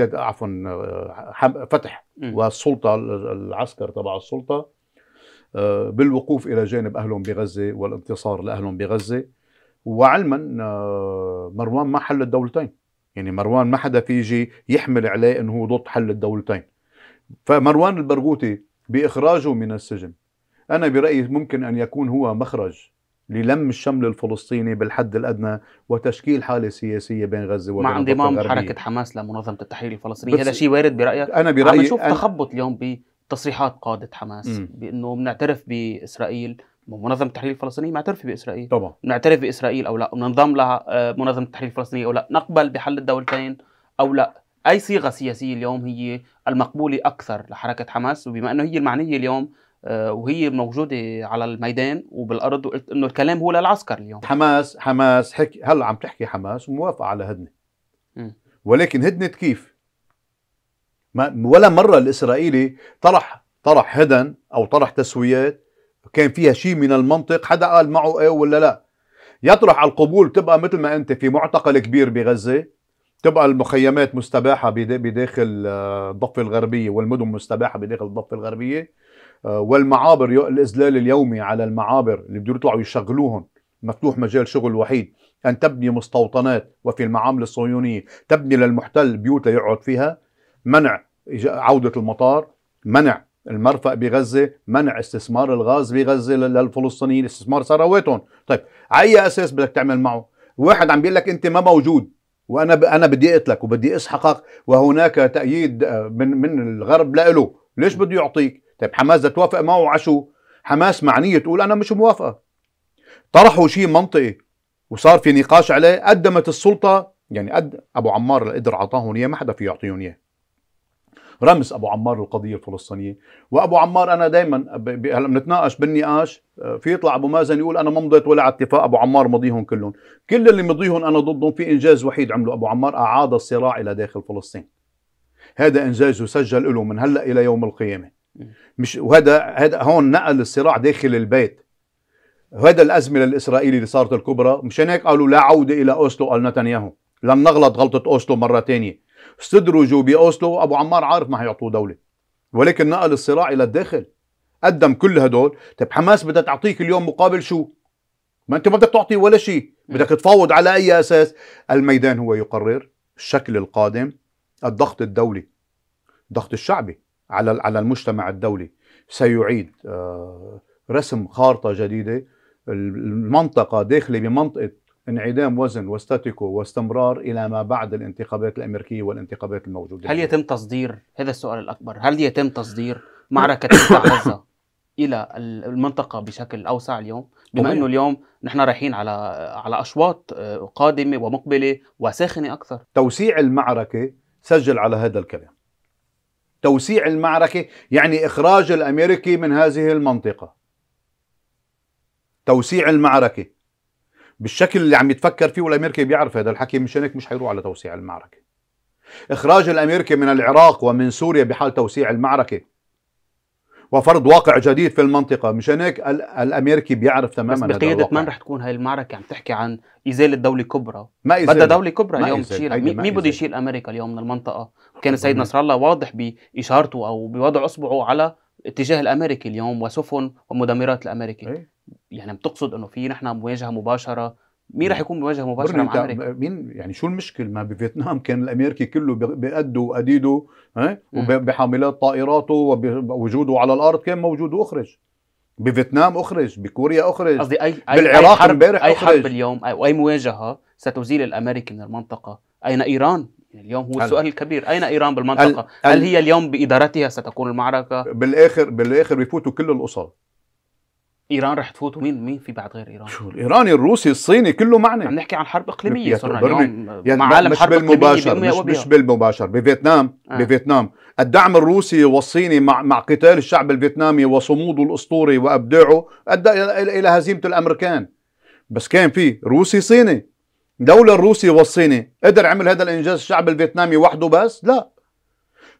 عفوا فتح والسلطه العسكر تبع السلطه آه، بالوقوف إلى جانب أهلهم بغزة والانتصار لأهلهم بغزة وعلما آه، مروان ما حل الدولتين يعني مروان ما حدا في يجي يحمل عليه أنه هو ضد حل الدولتين فمروان البرغوثي بإخراجه من السجن أنا برأيي ممكن أن يكون هو مخرج للم الشمل الفلسطيني بالحد الادنى وتشكيل حاله سياسيه بين غزه وبين مع انضمام حركه حماس لمنظمه التحرير الفلسطينيه هذا شيء وارد برايك؟ انا برايي عم نشوف تخبط اليوم ب تصريحات قاده حماس م. بانه بنعترف باسرائيل منظمة التحرير الفلسطينية معترفة بإسرائيل طبعا بنعترف بإسرائيل أو لا بننضم لها آه، منظمة التحرير الفلسطينية أو لا نقبل بحل الدولتين أو لا أي صيغة سياسية اليوم هي المقبولة أكثر لحركة حماس وبما أنه هي المعنية اليوم آه، وهي موجودة على الميدان وبالأرض وقلت أنه الكلام هو للعسكر اليوم حماس حماس حكي هلا عم تحكي حماس وموافقة على هدنة ولكن هدنة كيف؟ ولا مره الاسرائيلي طرح طرح هدن او طرح تسويات كان فيها شيء من المنطق حدا قال معه ايه ولا لا يطرح على القبول تبقى مثل ما انت في معتقل كبير بغزه تبقى المخيمات مستباحه بداخل آه، الضفه الغربيه والمدن مستباحه بداخل الضفه الغربيه آه، والمعابر الاذلال اليومي على المعابر اللي بده يطلعوا يشغلوهم مفتوح مجال شغل وحيد ان تبني مستوطنات وفي المعامل الصهيونيه تبني للمحتل بيوت ليقعد فيها منع عودة المطار منع المرفأ بغزة منع استثمار الغاز بغزة للفلسطينيين استثمار ثرواتهم طيب على أي أساس بدك تعمل معه واحد عم بيقول لك أنت ما موجود وأنا ب... أنا بدي أقتلك وبدي أسحقك وهناك تأييد آه، من من الغرب لإله ليش بده يعطيك طيب حماس بدها توافق معه على شو حماس معنية تقول أنا مش موافقة طرحوا شيء منطقي وصار في نقاش عليه قدمت السلطة يعني قد أبو عمار اللي قدر أعطاهم إياه ما حدا في يعطيهم إياه رمز ابو عمار القضيه الفلسطينيه وابو عمار انا دائما هلا بنتناقش بالنقاش آه، في يطلع ابو مازن يقول انا ما مضيت ولا على اتفاق ابو عمار مضيهم كلهم كل اللي مضيهم انا ضدهم في انجاز وحيد عمله ابو عمار اعاد الصراع الى داخل فلسطين هذا انجاز يسجل له من هلا الى يوم القيامه مش وهذا هذا هون نقل الصراع داخل البيت وهذا الازمه الاسرائيلي اللي صارت الكبرى مشان هيك قالوا لا عوده الى اوسلو قال نتنياهو لن نغلط غلطه اوسلو مره ثانيه استدرجوا باوسلو ابو عمار عارف ما حيعطوه دوله ولكن نقل الصراع الى الداخل قدم كل هدول طيب حماس بدها تعطيك اليوم مقابل شو ما انت ما بدك تعطي ولا شيء بدك تفاوض على اي اساس الميدان هو يقرر الشكل القادم الضغط الدولي الضغط الشعبي على على المجتمع الدولي سيعيد آه، رسم خارطه جديده المنطقه داخله بمنطقه انعدام وزن واستاتيكو واستمرار الى ما بعد الانتخابات الامريكيه والانتخابات الموجوده هل يتم تصدير هذا السؤال الاكبر هل يتم تصدير معركه قطاع غزه الى المنطقه بشكل اوسع اليوم بما انه اليوم نحن رايحين على على اشواط آه، قادمه ومقبله وساخنه اكثر توسيع المعركه سجل على هذا الكلام توسيع المعركه يعني اخراج الامريكي من هذه المنطقه توسيع المعركه بالشكل اللي عم يتفكر فيه والامريكي بيعرف هذا الحكي مشان هيك مش حيروح على توسيع المعركه اخراج الامريكي من العراق ومن سوريا بحال توسيع المعركه وفرض واقع جديد في المنطقه مشان هيك الامريكي بيعرف تماما بس بقياده من رح تكون هاي المعركه عم تحكي عن ازاله دوله كبرى ما إزالة. بدها دوله كبرى ما اليوم تشيل مين بده يشيل امريكا اليوم من المنطقه كان السيد نصر الله واضح باشارته او بوضع اصبعه على اتجاه الامريكي اليوم وسفن ومدمرات الامريكي إيه. يعني بتقصد انه في نحن مواجهه مباشره مين رح نعم. يكون مواجهه مباشره مع امريكا؟ مين يعني شو المشكله ما بفيتنام كان الامريكي كله بقده واديده ها وبحاملات طائراته ووجوده على الارض كان موجود واخرج بفيتنام اخرج بكوريا اخرج قصدي اي بالعراق امبارح اي حرب اليوم أي واي مواجهه ستزيل الامريكي من المنطقه اين ايران يعني اليوم هو السؤال الكبير اين ايران بالمنطقه هل... هل... هل هي اليوم بادارتها ستكون المعركه بالاخر بالاخر بيفوتوا كل الاصل ايران رح تفوت ومين مين في بعد غير ايران؟ شو الايراني الروسي الصيني كله معنا عم نحكي عن حرب اقليميه صرنا اليوم يعني مع عالم مش حرب بالمباشر مش, مش بالمباشر بفيتنام آه. بفيتنام الدعم الروسي والصيني مع مع قتال الشعب الفيتنامي وصموده الاسطوري وابداعه ادى الى هزيمه الامريكان بس كان في روسي صيني دولة الروسي والصيني قدر عمل هذا الانجاز الشعب الفيتنامي وحده بس لا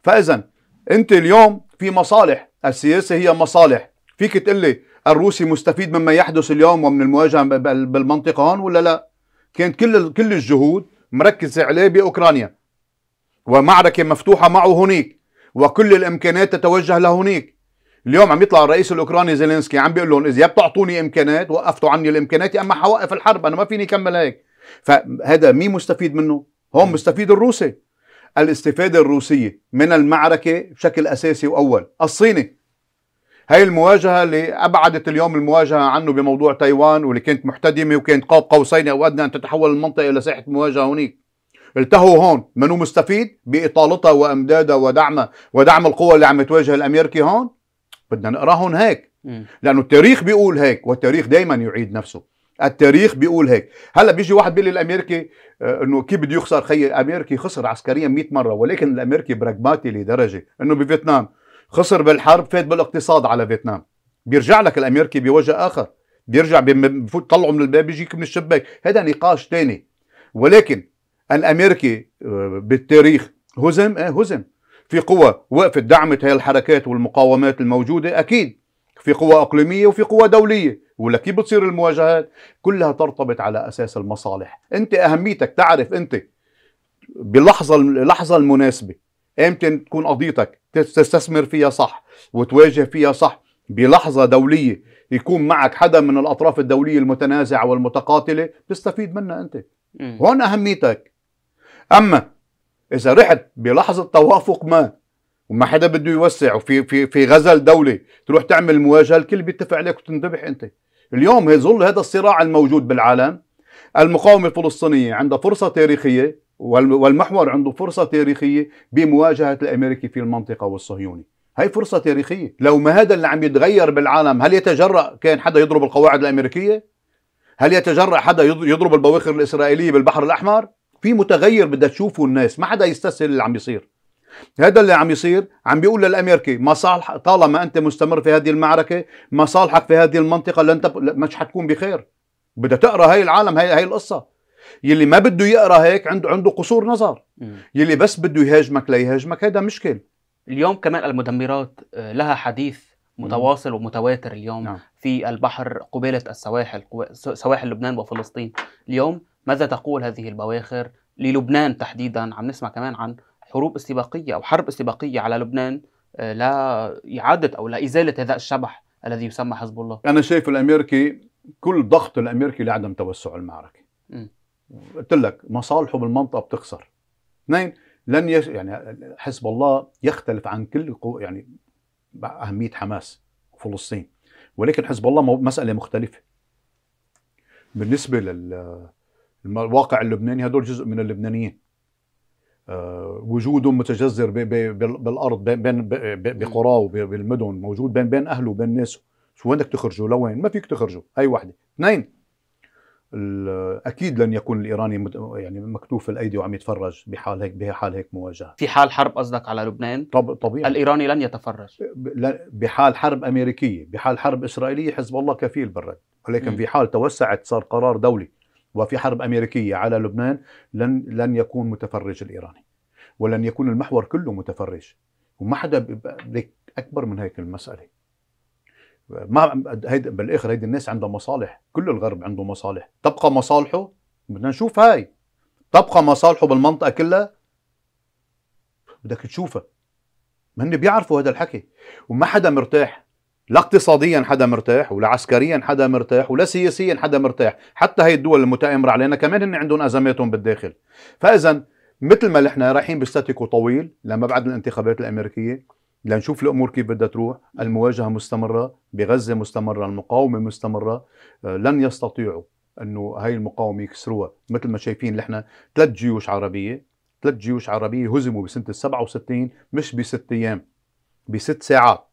فاذا انت اليوم في مصالح السياسه هي مصالح فيك تقول لي الروسي مستفيد مما يحدث اليوم ومن المواجهه بالمنطقه هون ولا لا؟ كانت كل كل الجهود مركزه عليه باوكرانيا ومعركه مفتوحه معه هناك وكل الامكانات تتوجه لهنيك اليوم عم يطلع الرئيس الاوكراني زيلينسكي عم بيقول لهم اذا يا بتعطوني امكانات وقفتوا عني الامكانات يا اما حوقف الحرب انا ما فيني كمل هيك فهذا مين مستفيد منه؟ هون مستفيد الروسي الاستفاده الروسيه من المعركه بشكل اساسي واول الصيني هاي المواجهة اللي أبعدت اليوم المواجهة عنه بموضوع تايوان واللي كانت محتدمة وكانت قاب قوسين أو أدنى أن تتحول المنطقة إلى ساحة مواجهة هناك التهوا هون منو مستفيد بإطالتها وأمدادها ودعمها ودعم القوى اللي عم تواجه الأمريكي هون بدنا نقراهم هيك لأنه التاريخ بيقول هيك والتاريخ دايما يعيد نفسه التاريخ بيقول هيك هلا بيجي واحد بيقول لي الامريكي آه، انه كيف بده يخسر خيي الامريكي خسر عسكريا 100 مره ولكن الامريكي براغماتي لدرجه انه بفيتنام خسر بالحرب فات بالاقتصاد على فيتنام بيرجع لك الامريكي بوجه اخر بيرجع بفوت طلعه من الباب بيجيك من الشباك هذا نقاش ثاني ولكن الامريكي آه، بالتاريخ هزم آه هزم في قوى وقفت دعمت هاي الحركات والمقاومات الموجوده اكيد في قوى اقليميه وفي قوى دوليه ولا كيف بتصير المواجهات كلها ترتبط على اساس المصالح انت اهميتك تعرف انت باللحظه اللحظه المناسبه امتى تكون قضيتك تستثمر فيها صح وتواجه فيها صح بلحظة دولية يكون معك حدا من الأطراف الدولية المتنازعة والمتقاتلة تستفيد منها أنت هون أهميتك أما إذا رحت بلحظة توافق ما وما حدا بده يوسع وفي في في غزل دولة تروح تعمل مواجهة الكل بيتفق عليك وتنذبح أنت اليوم يظل هذا الصراع الموجود بالعالم المقاومة الفلسطينية عندها فرصة تاريخية والمحور عنده فرصة تاريخية بمواجهة الأمريكي في المنطقة والصهيوني هاي فرصة تاريخية لو ما هذا اللي عم يتغير بالعالم هل يتجرأ كان حدا يضرب القواعد الأمريكية؟ هل يتجرأ حدا يضرب البواخر الإسرائيلية بالبحر الأحمر؟ في متغير بدها تشوفه الناس ما حدا يستسهل اللي عم يصير هذا اللي عم يصير عم بيقول للامريكي مصالح طالما انت مستمر في هذه المعركه مصالحك في هذه المنطقه لن تب... مش حتكون بخير بدها تقرا هاي العالم هاي هاي القصه يلي ما بده يقرا هيك عنده عنده قصور نظر يلي بس بده يهاجمك ليهاجمك هيدا مشكل اليوم كمان المدمرات آه، لها حديث متواصل ومتواتر اليوم نعم. في البحر قبالة السواحل سواحل لبنان وفلسطين اليوم ماذا تقول هذه البواخر للبنان تحديدا عم نسمع كمان عن حروب استباقية أو حرب استباقية على لبنان آه، لا إعادة أو لا إزالة هذا الشبح الذي يسمى حزب الله أنا شايف الأمريكي كل ضغط الأمريكي لعدم توسع المعركة م. قلت لك مصالحه بالمنطقه بتخسر اثنين لن يش... يعني حزب الله يختلف عن كل قو... يعني اهميه حماس وفلسطين ولكن حزب الله مساله مختلفه بالنسبه لل الواقع اللبناني هدول جزء من اللبنانيين أه وجودهم متجذر بالارض بين بقراه وبالمدن موجود بين بين اهله وبين ناسه شو وينك تخرجوا لوين ما فيك تخرجوا اي وحده اثنين اكيد لن يكون الايراني يعني مكتوف الايدي وعم يتفرج بحال هيك بحال هيك مواجهه في حال حرب قصدك على لبنان طب طبيعي الايراني لن يتفرج بحال حرب امريكيه بحال حرب اسرائيليه حزب الله كفيل بالرد ولكن م. في حال توسعت صار قرار دولي وفي حرب امريكيه على لبنان لن لن يكون متفرج الايراني ولن يكون المحور كله متفرج وما حدا اكبر من هيك المساله ما هيد بالاخر هيدي الناس عندها مصالح كل الغرب عنده مصالح تبقى مصالحه بدنا نشوف هاي تبقى مصالحه بالمنطقه كلها بدك تشوفها ما هن بيعرفوا هذا الحكي وما حدا مرتاح لا اقتصاديا حدا مرتاح ولا عسكريا حدا مرتاح ولا سياسيا حدا مرتاح حتى هي الدول المتآمرة علينا كمان هن عندهم أزماتهم بالداخل فإذا مثل ما نحن رايحين بستاتيكو طويل لما بعد الانتخابات الأمريكية لنشوف الامور كيف بدها تروح، المواجهه مستمره، بغزه مستمره، المقاومه مستمره، آه، لن يستطيعوا انه هاي المقاومه يكسروها، مثل ما شايفين نحن ثلاث جيوش عربيه، ثلاث جيوش عربيه هزموا بسنه ال 67 مش بست ايام بست ساعات.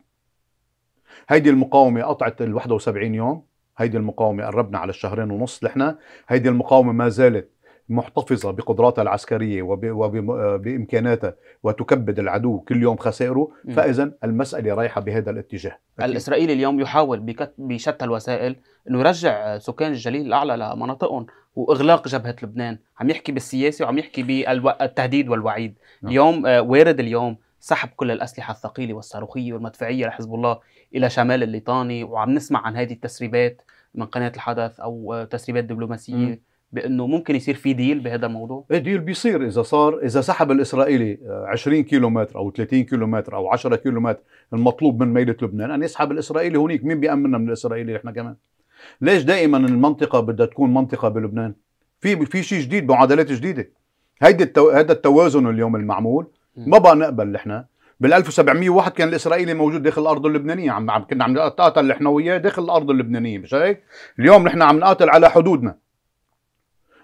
هيدي المقاومه قطعت ال 71 يوم، هيدي المقاومه قربنا على الشهرين ونص نحن، هيدي المقاومه ما زالت محتفظة بقدراتها العسكرية وبإمكاناتها آه، وتكبد العدو كل يوم خسائره فإذا المسألة رايحة بهذا الاتجاه أكيد. الإسرائيلي اليوم يحاول بشتى الوسائل أنه يرجع سكان الجليل الأعلى لمناطقهم واغلاق جبهه لبنان عم يحكي بالسياسه وعم يحكي بالتهديد والوعيد نعم. اليوم آه، وارد اليوم سحب كل الاسلحه الثقيله والصاروخيه والمدفعيه لحزب الله الى شمال الليطاني وعم نسمع عن هذه التسريبات من قناه الحدث او تسريبات دبلوماسيه م. بانه ممكن يصير في ديل بهذا الموضوع؟ ايه ديل بيصير اذا صار اذا سحب الاسرائيلي 20 آه، كيلو متر او 30 كيلو متر او 10 كيلو متر المطلوب من ميله لبنان ان يسحب الاسرائيلي هونيك مين بيامننا من الاسرائيلي احنا كمان؟ ليش دائما المنطقه بدها تكون منطقه بلبنان؟ في في شيء جديد معادلات جديده هيدي التو... هذا التوازن اليوم المعمول ما بقى نقبل نحن بال 1701 كان الاسرائيلي موجود داخل الارض اللبنانيه عم كنا عم نقاتل نحن وياه داخل الارض اللبنانيه مش هيك؟ اليوم نحن عم نقاتل على حدودنا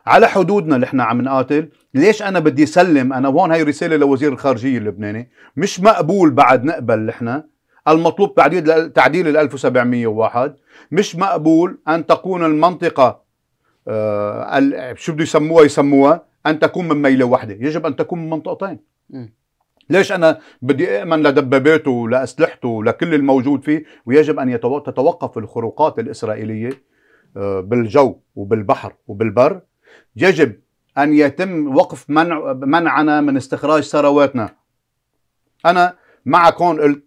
على حدودنا اللي احنا عم نقاتل ليش انا بدي اسلم انا هون هي رساله لوزير الخارجيه اللبناني مش مقبول بعد نقبل نحن المطلوب تعديل تعديل ال 1701 مش مقبول ان تكون المنطقه آه شو بده يسموها يسموها ان تكون من ميله واحده يجب ان تكون من منطقتين ليش انا بدي امن لدباباته ولاسلحته ولكل الموجود فيه ويجب ان تتوقف الخروقات الاسرائيليه آه، بالجو وبالبحر وبالبر يجب أن يتم وقف منع منعنا من استخراج ثرواتنا أنا معكم قلت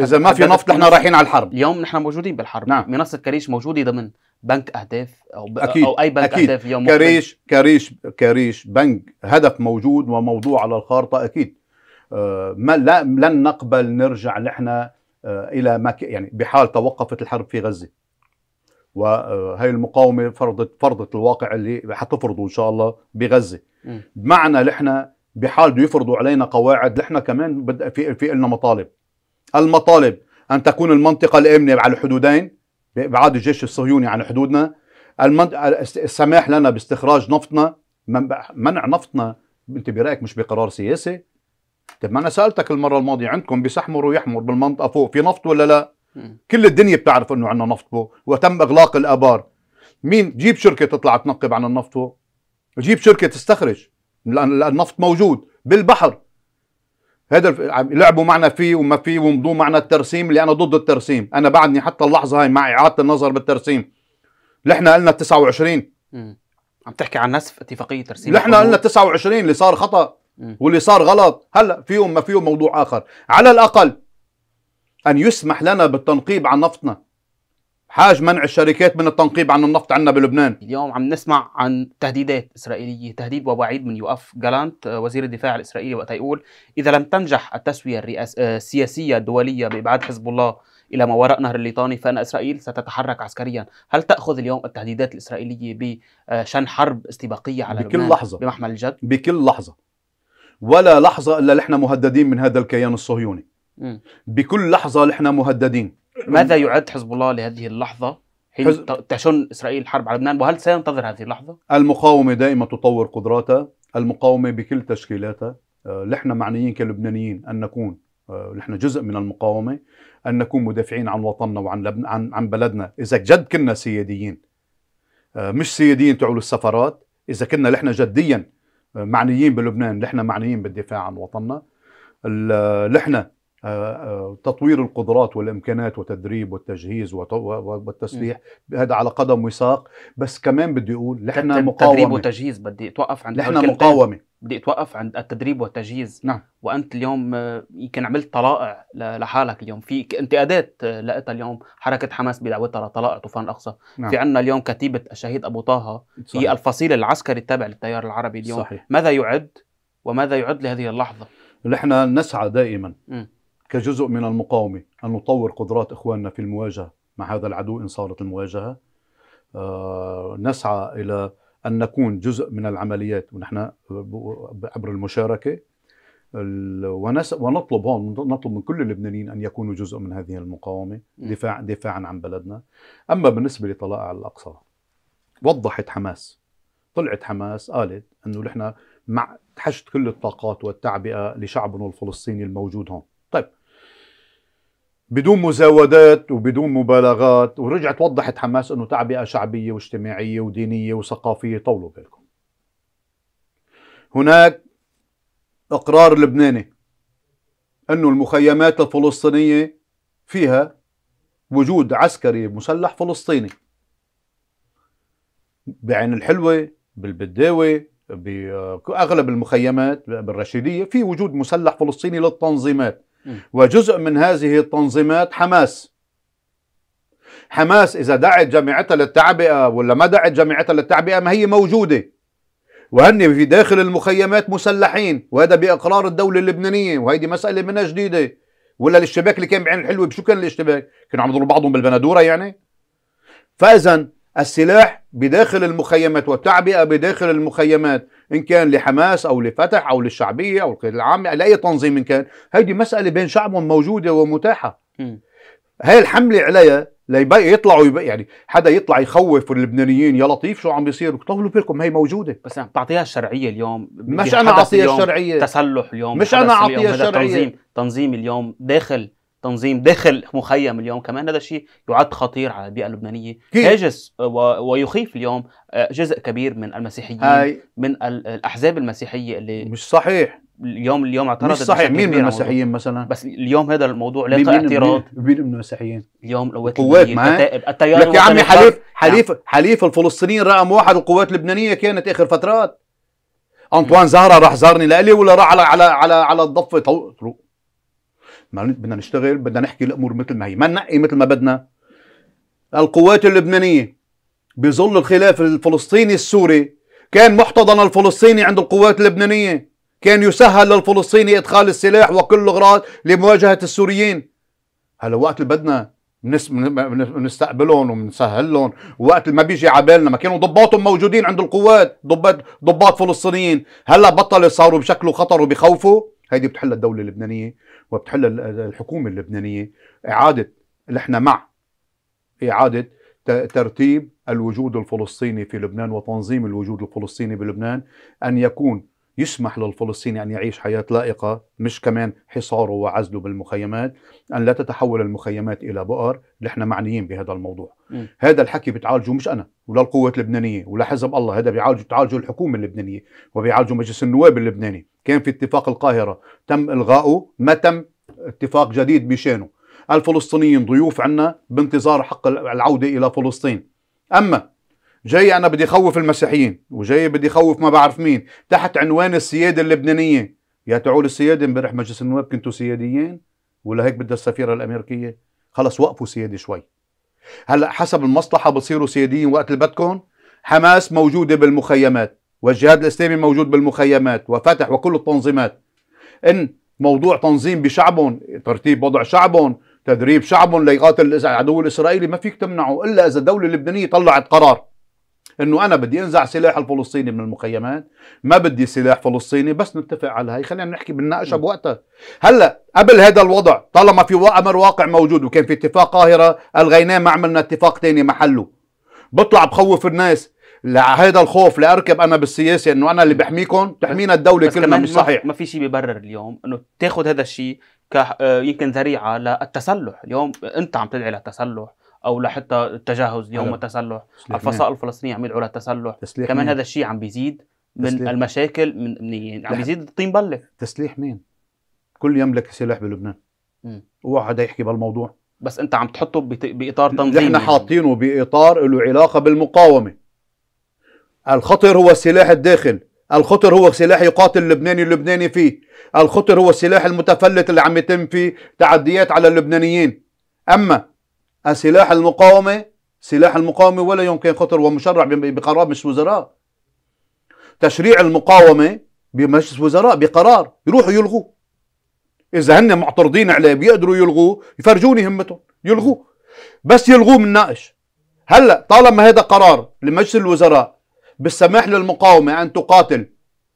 إذا ما في نفط نحن رايحين على الحرب اليوم نحن موجودين بالحرب نعم. منصة كريش موجودة ضمن بنك أهداف أو, ب... أكيد. أو أي بنك أكيد. أهداف اليوم كريش كريش كريش بنك هدف موجود وموضوع على الخارطة أكيد آه، ما لا لن نقبل نرجع نحن آه، إلى ما يعني بحال توقفت الحرب في غزة وهي المقاومه فرضت فرضت الواقع اللي حتفرضه ان شاء الله بغزه بمعنى نحن بحال بده يفرضوا علينا قواعد نحن كمان في في لنا مطالب المطالب ان تكون المنطقه الامنه على الحدودين بابعاد الجيش الصهيوني عن حدودنا المنط... السماح لنا باستخراج نفطنا منع نفطنا انت برايك مش بقرار سياسي طيب ما انا سالتك المره الماضيه عندكم بيسحمر ويحمر بالمنطقه فوق في نفط ولا لا كل الدنيا بتعرف انه عندنا نفط بو وتم اغلاق الابار مين جيب شركه تطلع تنقب عن النفط بو جيب شركه تستخرج لان النفط موجود بالبحر هذا لعبوا معنا فيه وما فيه ومضوا معنا الترسيم اللي انا ضد الترسيم انا بعدني حتى اللحظه هاي مع اعاده النظر بالترسيم نحن قلنا 29 عم تحكي عن نسف اتفاقيه ترسيم نحن قلنا 29 اللي صار خطا واللي صار غلط هلا فيهم ما فيهم موضوع اخر على الاقل أن يسمح لنا بالتنقيب عن نفطنا حاج منع الشركات من التنقيب عن النفط عندنا بلبنان اليوم عم نسمع عن تهديدات إسرائيلية تهديد ووعيد من يوقف جالانت آه، وزير الدفاع الإسرائيلي وقت يقول إذا لم تنجح التسوية الرئاس... آه، السياسية الدولية بإبعاد حزب الله إلى ما وراء نهر الليطاني فإن إسرائيل ستتحرك عسكريا هل تأخذ اليوم التهديدات الإسرائيلية بشن آه، حرب استباقية على بكل لبنان لحظة بمحمل الجد؟ بكل لحظة ولا لحظة إلا نحن مهددين من هذا الكيان الصهيوني بكل لحظه نحن مهددين ماذا يعد حزب الله لهذه اللحظه حين حز... تشن اسرائيل الحرب على لبنان وهل سينتظر هذه اللحظه؟ المقاومه دائما تطور قدراتها، المقاومه بكل تشكيلاتها، آه، نحن معنيين كلبنانيين ان نكون آه، نحن جزء من المقاومه، ان نكون مدافعين عن وطننا وعن لبن... عن عن بلدنا، اذا جد كنا سياديين آه، مش سياديين تعول السفرات اذا كنا نحن جديا معنيين بلبنان، نحن معنيين بالدفاع عن وطننا، نحن تطوير القدرات والامكانات وتدريب والتجهيز والتسليح هذا على قدم وساق بس كمان بدي اقول نحن مقاومه تدريب وتجهيز بدي اتوقف عند نحن مقاومه بدي اتوقف عند التدريب والتجهيز نعم وانت اليوم يمكن عملت طلائع لحالك اليوم في انتقادات لقيتها اليوم حركه حماس بدعوتها لطلائع طوفان الاقصى نعم. في عندنا اليوم كتيبه الشهيد ابو طه هي الفصيل العسكري التابع للتيار العربي اليوم صحيح. ماذا يعد وماذا يعد لهذه اللحظه نحن نسعى دائما م. كجزء من المقاومة أن نطور قدرات إخواننا في المواجهة مع هذا العدو إن صارت المواجهة آه، نسعى إلى أن نكون جزء من العمليات ونحن عبر المشاركة ونطلب هون نطلب من كل اللبنانيين أن يكونوا جزء من هذه المقاومة دفاع دفاعا عن بلدنا أما بالنسبة لطلاء على الأقصى وضحت حماس طلعت حماس قالت أنه نحن مع حشد كل الطاقات والتعبئة لشعبنا الفلسطيني الموجود هون بدون مزاودات وبدون مبالغات ورجعت وضحت حماس انه تعبئه شعبيه واجتماعيه ودينيه وثقافيه طولوا بالكم. هناك اقرار لبناني انه المخيمات الفلسطينيه فيها وجود عسكري مسلح فلسطيني بعين الحلوه بالبداوي باغلب المخيمات بالرشيديه في وجود مسلح فلسطيني للتنظيمات وجزء من هذه التنظيمات حماس حماس إذا دعت جامعتها للتعبئة ولا ما دعت جامعتها للتعبئة ما هي موجودة وهن في داخل المخيمات مسلحين وهذا بإقرار الدولة اللبنانية وهيدي مسألة منها جديدة ولا الاشتباك اللي كان بعين الحلوة بشو كان الاشتباك؟ كانوا عم يضربوا بعضهم بالبندورة يعني؟ فإذا السلاح بداخل المخيمات والتعبئة بداخل المخيمات ان كان لحماس او لفتح او للشعبيه او القياده العامه لاي تنظيم ان كان هيدي مساله بين شعبهم موجوده ومتاحه هاي الحمله عليها ليبقى يطلعوا يبقى يعني حدا يطلع يخوف اللبنانيين يا لطيف شو عم بيصير طولوا بالكم هي موجوده بس عم تعطيها الشرعيه اليوم مش انا اعطيها الشرعيه تسلح اليوم مش انا اعطيها الشرعيه تنظيم تنظيم اليوم داخل تنظيم داخل مخيم اليوم كمان هذا الشيء يعد خطير على البيئه اللبنانيه هاجس آه، ويخيف اليوم آه، جزء كبير من المسيحيين هاي. من الاحزاب المسيحيه اللي مش صحيح اليوم اليوم اعترضت مش صحيح مين من المسيحيين مثلا بس اليوم هذا الموضوع لاقى اعتراض مين من المسيحيين اليوم القوات قوات التائب التيار لك يا عمي حليف نعم. حليف حليف الفلسطينيين رقم واحد القوات اللبنانيه كانت اخر فترات انطوان زهره راح زارني لالي ولا راح على على على, على الضفه طو... ما بدنا نشتغل بدنا نحكي الامور مثل ما هي ما ننقي مثل ما بدنا القوات اللبنانيه بظل الخلاف الفلسطيني السوري كان محتضن الفلسطيني عند القوات اللبنانيه كان يسهل للفلسطيني ادخال السلاح وكل الاغراض لمواجهه السوريين هلا وقت اللي بدنا بنستقبلهم وبنسهل لهم وقت ما بيجي على بالنا ما كانوا ضباطهم موجودين عند القوات ضباط ضباط فلسطينيين هلا بطل صاروا بشكله خطر وبخوفوا هيدي بتحل الدوله اللبنانيه وبتحل الحكومة اللبنانية إعادة نحن مع إعادة ترتيب الوجود الفلسطيني في لبنان وتنظيم الوجود الفلسطيني بلبنان أن يكون يسمح للفلسطيني أن يعيش حياة لائقة مش كمان حصاره وعزله بالمخيمات أن لا تتحول المخيمات إلى بؤر نحن معنيين بهذا الموضوع م. هذا الحكي بتعالجه مش أنا ولا القوة اللبنانية ولا حزب الله هذا بيعالجه بتعالجه الحكومة اللبنانية وبيعالجه مجلس النواب اللبناني كان في اتفاق القاهرة تم إلغائه ما تم اتفاق جديد بشانه الفلسطينيين ضيوف عنا بانتظار حق العودة إلى فلسطين أما جاي أنا بدي خوف المسيحيين وجاي بدي خوف ما بعرف مين تحت عنوان السيادة اللبنانية يا تعول السيادة امبارح مجلس النواب كنتوا سياديين ولا هيك بدها السفيرة الأمريكية خلص وقفوا سيادة شوي هلا حسب المصلحة بصيروا سياديين وقت اللي بدكم حماس موجودة بالمخيمات والجهاد الإسلامي موجود بالمخيمات وفتح وكل التنظيمات إن موضوع تنظيم بشعبهم ترتيب وضع شعبهم تدريب شعبهم ليقاتل العدو الإسرائيلي ما فيك تمنعه إلا إذا الدولة اللبنانية طلعت قرار انه انا بدي انزع سلاح الفلسطيني من المخيمات ما بدي سلاح فلسطيني بس نتفق على هي خلينا نحكي بنناقشها بوقتها هلا قبل هذا الوضع طالما في امر واقع موجود وكان في اتفاق قاهره الغيناه ما عملنا اتفاق تاني محله بطلع بخوف الناس لهذا الخوف لاركب انا بالسياسه انه انا اللي بحميكم تحمينا الدوله بس كلنا مش صحيح ما في شيء بيبرر اليوم انه تاخذ هذا الشيء ك آه، يمكن ذريعه للتسلح اليوم انت عم تدعي للتسلح او لحتى التجهز اليوم التسلح الفصائل الفلسطينيه عم يدعوا للتسلح كمان هذا الشيء عم بيزيد من تسليح. المشاكل من يعني عم بيزيد الطين بله تسليح مين؟ كل يملك سلاح بلبنان امم حدا يحكي بهالموضوع بس انت عم تحطه باطار تنظيمي نحن حاطينه باطار له علاقه بالمقاومه الخطر هو السلاح الداخل الخطر هو سلاح يقاتل اللبناني اللبناني فيه الخطر هو السلاح المتفلت اللي عم يتم فيه تعديات على اللبنانيين أما السلاح المقاومة سلاح المقاومة ولا يمكن خطر ومشرع بقرار مجلس وزراء تشريع المقاومة بمجلس وزراء بقرار يروحوا يلغوه إذا هن معترضين عليه بيقدروا يلغوه يفرجوني همتهم يلغوه بس يلغوه من ناقش هلا طالما هذا قرار لمجلس الوزراء بالسماح للمقاومة أن تقاتل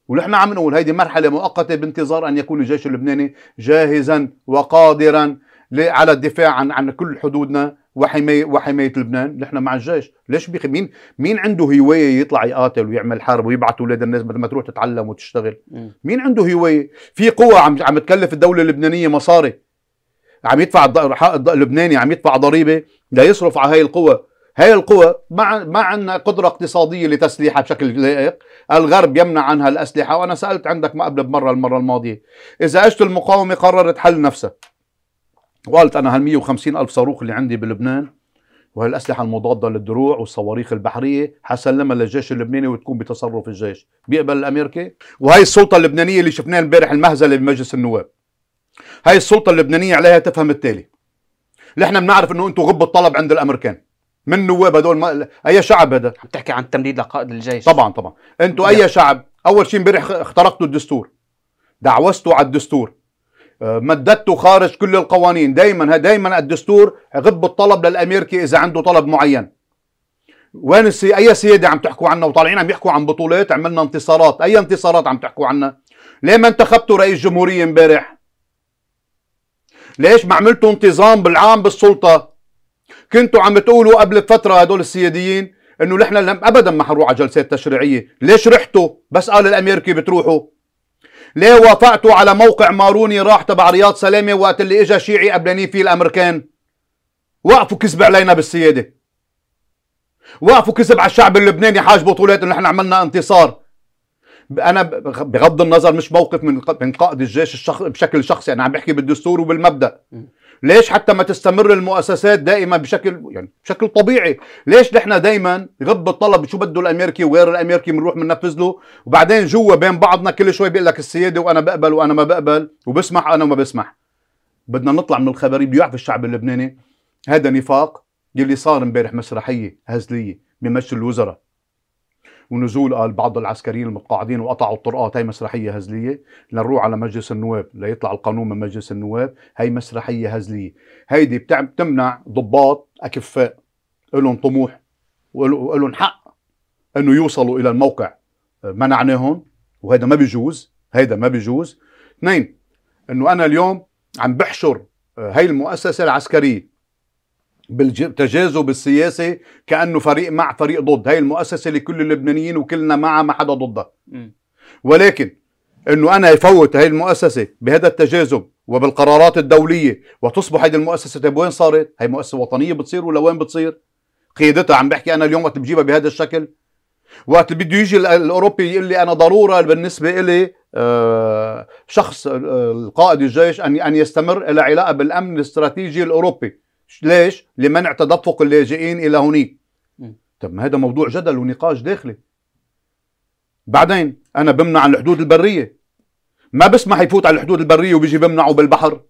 ونحن عم نقول هيدي مرحلة مؤقتة بانتظار أن يكون الجيش اللبناني جاهزا وقادرا على الدفاع عن عن كل حدودنا وحماية وحماية لبنان، نحن مع الجيش، ليش بيخ... مين مين عنده هواية يطلع يقاتل ويعمل حرب ويبعث اولاد الناس بدل ما تروح تتعلم وتشتغل؟ مين عنده هواية؟ في قوة عم عم تكلف الدولة اللبنانية مصاري عم يدفع الض... اللبناني عم يدفع ضريبة ليصرف على هاي القوة هاي القوى ما ما عندنا قدره اقتصاديه لتسليحها بشكل لائق، الغرب يمنع عنها الاسلحه وانا سالت عندك ما قبل بمره المره الماضيه، اذا اجت المقاومه قررت حل نفسها. وقالت انا هال 150 الف صاروخ اللي عندي بلبنان وهالاسلحه المضاده للدروع والصواريخ البحريه حسلمها للجيش اللبناني وتكون بتصرف الجيش، بيقبل الامريكي؟ وهي السلطه اللبنانيه اللي شفناها امبارح المهزله بمجلس النواب. هاي السلطه اللبنانيه عليها تفهم التالي. نحن بنعرف انه انتم غب الطلب عند الامريكان. من نواب هدول ما... اي شعب هذا عم تحكي عن تمديد لقائد الجيش طبعا طبعا انتوا اي نعم. شعب اول شيء امبارح اخترقتوا الدستور دعوستوا على الدستور أه، مددتوا خارج كل القوانين دائما دائما الدستور غب الطلب للامريكي اذا عنده طلب معين وين السي... اي سياده عم تحكوا عنها وطالعين عم يحكوا عن بطولات عملنا انتصارات اي انتصارات عم تحكوا عنها ليه ما انتخبتوا رئيس جمهوريه امبارح ليش ما عملتوا انتظام بالعام بالسلطه كنتوا عم تقولوا قبل فتره هدول السياديين انه نحن ابدا ما حنروح على جلسات تشريعيه، ليش رحتوا؟ بس قال الامريكي بتروحوا. ليه وافقتوا على موقع ماروني راح تبع رياض سلامه وقت اللي اجى شيعي قبلانين فيه الامريكان؟ وقفوا كذب علينا بالسياده. وقفوا كذب على الشعب اللبناني حاج بطولات انه نحن عملنا انتصار. انا بغض النظر مش موقف من من قائد الجيش الشخص بشكل شخصي انا عم بحكي بالدستور وبالمبدا ليش حتى ما تستمر المؤسسات دائما بشكل يعني بشكل طبيعي ليش نحن دائما يغب الطلب شو بده الامريكي وغير الامريكي بنروح بننفذ له وبعدين جوا بين بعضنا كل شوي بيقول لك السياده وانا بقبل وانا ما بقبل وبسمح انا وما بسمح بدنا نطلع من الخبريه بده يعرف الشعب اللبناني هذا نفاق يلي صار امبارح مسرحيه هزليه بمجلس الوزراء ونزول قال بعض العسكريين المتقاعدين وقطعوا الطرقات هي مسرحيه هزليه لنروح على مجلس النواب ليطلع القانون من مجلس النواب هي مسرحيه هزليه هيدي بتمنع ضباط اكفاء لهم طموح ولهم حق انه يوصلوا الى الموقع آه، منعناهم وهذا ما بيجوز هيدا ما بيجوز اثنين انه انا اليوم عم بحشر آه، هاي المؤسسه العسكريه بالتجاذب السياسي كانه فريق مع فريق ضد هي المؤسسه لكل اللبنانيين وكلنا معها ما حدا ضدها ولكن انه انا يفوت هي المؤسسه بهذا التجاذب وبالقرارات الدوليه وتصبح هذه المؤسسه طيب وين صارت؟ هي مؤسسه وطنيه بتصير ولا وين بتصير؟ قيادتها عم بحكي انا اليوم وقت بجيبها بهذا الشكل وقت بده يجي الاوروبي يقول لي انا ضروره بالنسبه لي آه، شخص آه، القائد الجيش ان ان يستمر له علاقه بالامن الاستراتيجي الاوروبي ليش؟ لمنع تدفق اللاجئين إلى هنيك. طب ما هذا موضوع جدل ونقاش داخلي بعدين أنا بمنع عن الحدود البرية ما بسمح يفوت على الحدود البرية وبيجي بمنعه بالبحر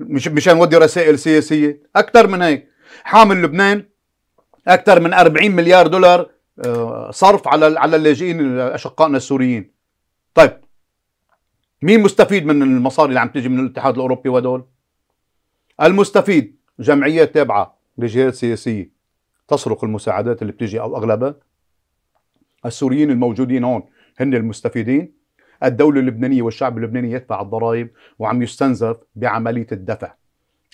مش مشان ودي رسائل سياسية أكثر من هيك حامل لبنان أكثر من 40 مليار دولار آه، صرف على على اللاجئين أشقائنا السوريين طيب مين مستفيد من المصاري اللي عم تيجي من الاتحاد الأوروبي ودول؟ المستفيد جمعيات تابعة لجهات سياسية تسرق المساعدات اللي بتجي أو أغلبها السوريين الموجودين هون هن المستفيدين الدولة اللبنانية والشعب اللبناني يدفع الضرائب وعم يستنزف بعملية الدفع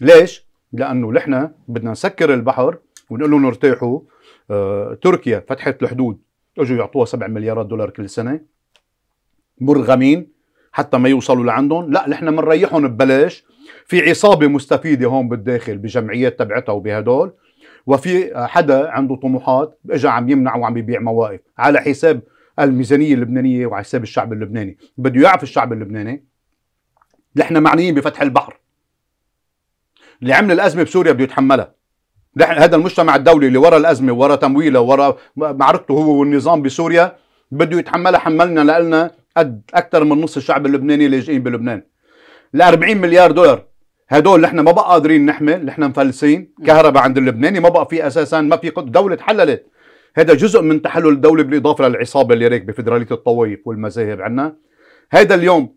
ليش؟ لأنه نحن بدنا نسكر البحر ونقول لهم ارتاحوا آه، تركيا فتحت الحدود اجوا يعطوها 7 مليارات دولار كل سنة مرغمين حتى ما يوصلوا لعندهم لا نحن بنريحهم ببلاش في عصابه مستفيده هون بالداخل بجمعيات تبعتها وبهدول وفي حدا عنده طموحات اجى عم يمنع وعم يبيع مواقف على حساب الميزانيه اللبنانيه وعلى حساب الشعب اللبناني بده يعرف الشعب اللبناني نحن معنيين بفتح البحر اللي عمل الازمه بسوريا بده يتحملها نحن هذا المجتمع الدولي اللي ورا الازمه ورا تمويله ورا معركته هو والنظام بسوريا بده يتحملها حملنا لنا قد اكثر من نص الشعب اللبناني لاجئين بلبنان ال 40 مليار دولار هدول نحن ما بقى قادرين نحمل نحن مفلسين كهرباء عند اللبناني ما بقى في اساسا ما في دولة حللت هذا جزء من تحلل الدولة بالإضافة للعصابة اللي راكبة فدرالية الطوائف والمذاهب عنا هذا اليوم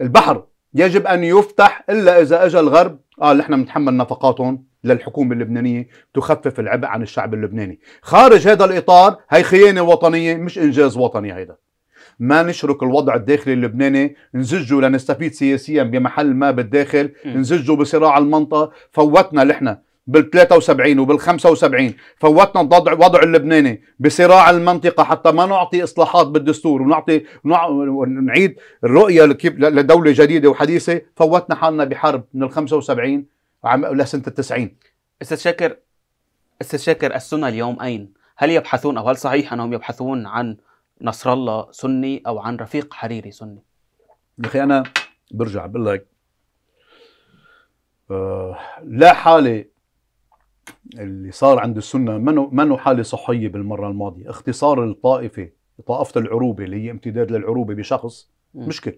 البحر يجب أن يفتح إلا إذا أجى الغرب قال نحن بنتحمل نفقاتهم للحكومة اللبنانية تخفف العبء عن الشعب اللبناني خارج هذا الإطار هي خيانة وطنية مش إنجاز وطني هيدا ما نشرك الوضع الداخلي اللبناني نزجه لنستفيد سياسيا بمحل ما بالداخل نزجه بصراع المنطقه فوتنا لحنا بال 73 وبال 75 فوتنا الوضع وضع اللبناني بصراع المنطقه حتى ما نعطي اصلاحات بالدستور ونعطي نعيد الرؤيه لدوله جديده وحديثه فوتنا حالنا بحرب من ال 75 لسنه ال 90 استاذ شاكر استاذ شاكر السنه اليوم اين؟ هل يبحثون او هل صحيح انهم يبحثون عن نصر الله سني او عن رفيق حريري سني يا اخي انا برجع بقول لك آه لا حاله اللي صار عند السنه منه منه حاله صحيه بالمره الماضيه اختصار الطائفه طائفه العروبه اللي هي امتداد للعروبه بشخص م. مشكل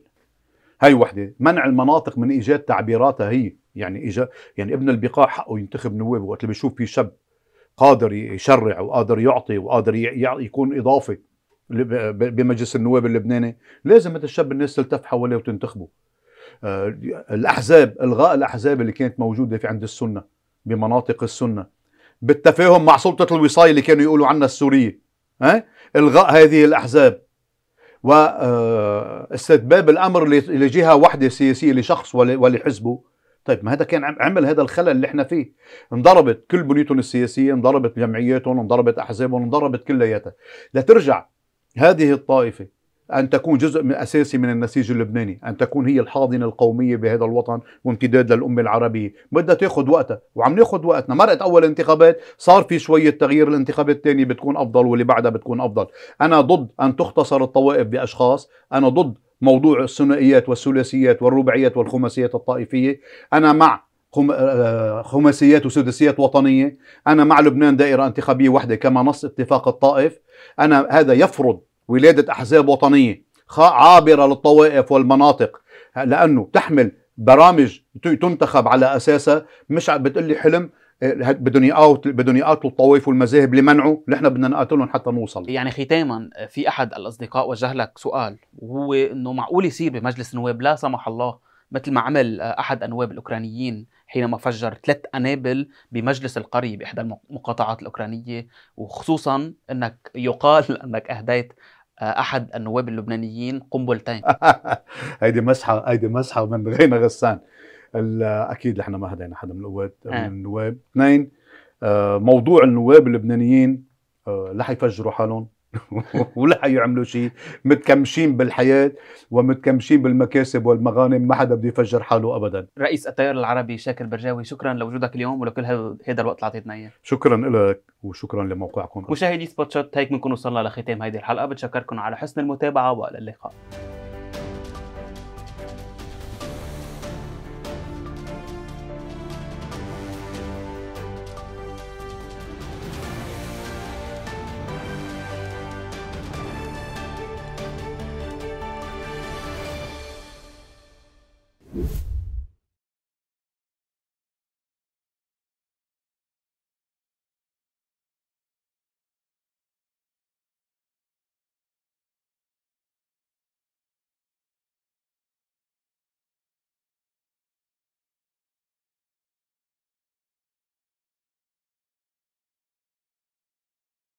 هاي وحده منع المناطق من ايجاد تعبيراتها هي يعني إجا يعني ابن البقاع حقه ينتخب نوابه وقت اللي بيشوف في شاب قادر يشرع وقادر يعطي وقادر يكون اضافه بمجلس النواب اللبناني لازم انت الشاب الناس تلتف حواليه وتنتخبه آه، الاحزاب الغاء الاحزاب اللي كانت موجوده في عند السنه بمناطق السنه بالتفاهم مع سلطه الوصايه اللي كانوا يقولوا عنها السوريه ها الغاء هذه الاحزاب واستتباب آه، الامر لجهه واحده سياسيه لشخص ولحزبه طيب ما هذا كان عمل هذا الخلل اللي احنا فيه انضربت كل بنيتهم السياسيه انضربت جمعياتهم انضربت احزابهم انضربت كلياتها لترجع هذه الطائفة أن تكون جزء من أساسي من النسيج اللبناني أن تكون هي الحاضنة القومية بهذا الوطن وامتداد للأمة العربية بدها تاخذ وقتها وعم ناخذ وقتنا مرقت أول انتخابات صار في شوية تغيير الانتخابات الثانية بتكون أفضل واللي بعدها بتكون أفضل أنا ضد أن تختصر الطوائف بأشخاص أنا ضد موضوع الثنائيات والثلاثيات والرباعيات والخماسيات الطائفية أنا مع آه، خماسيات وسداسيات وطنية أنا مع لبنان دائرة انتخابية واحدة كما نص اتفاق الطائف أنا هذا يفرض ولادة أحزاب وطنية عابرة للطوائف والمناطق لأنه تحمل برامج تنتخب على أساسها مش بتقول لي حلم بدهم يقاوت بدهم يقاتلوا الطوائف والمذاهب لمنعه نحن بدنا نقاتلهم حتى نوصل يعني ختاما في احد الاصدقاء وجه لك سؤال وهو انه معقول يصير بمجلس النواب لا سمح الله مثل ما عمل آه، احد النواب الاوكرانيين حينما فجر ثلاث أنابل بمجلس القرية بإحدى المقاطعات الأوكرانية وخصوصا أنك يقال أنك أهديت آه، أحد النواب اللبنانيين قنبلتين هيدي مسحة هيدي مسحة من غينا غسان أكيد نحن ما هدينا حدا من القوات آه. من النواب اثنين آه، موضوع النواب اللبنانيين لح يفجروا حالهم ولا حيعملوا شيء متكمشين بالحياة ومتكمشين بالمكاسب والمغانم ما حدا بده يفجر حاله أبدا رئيس التيار العربي شاكر برجاوي شكرا لوجودك اليوم ولكل هذا الوقت اللي اعطيتنا اياه شكرا لك وشكرا لموقعكم مشاهدي سبوت شوت هيك بنكون وصلنا لختام هذه الحلقة بتشكركم على حسن المتابعة وإلى اللقاء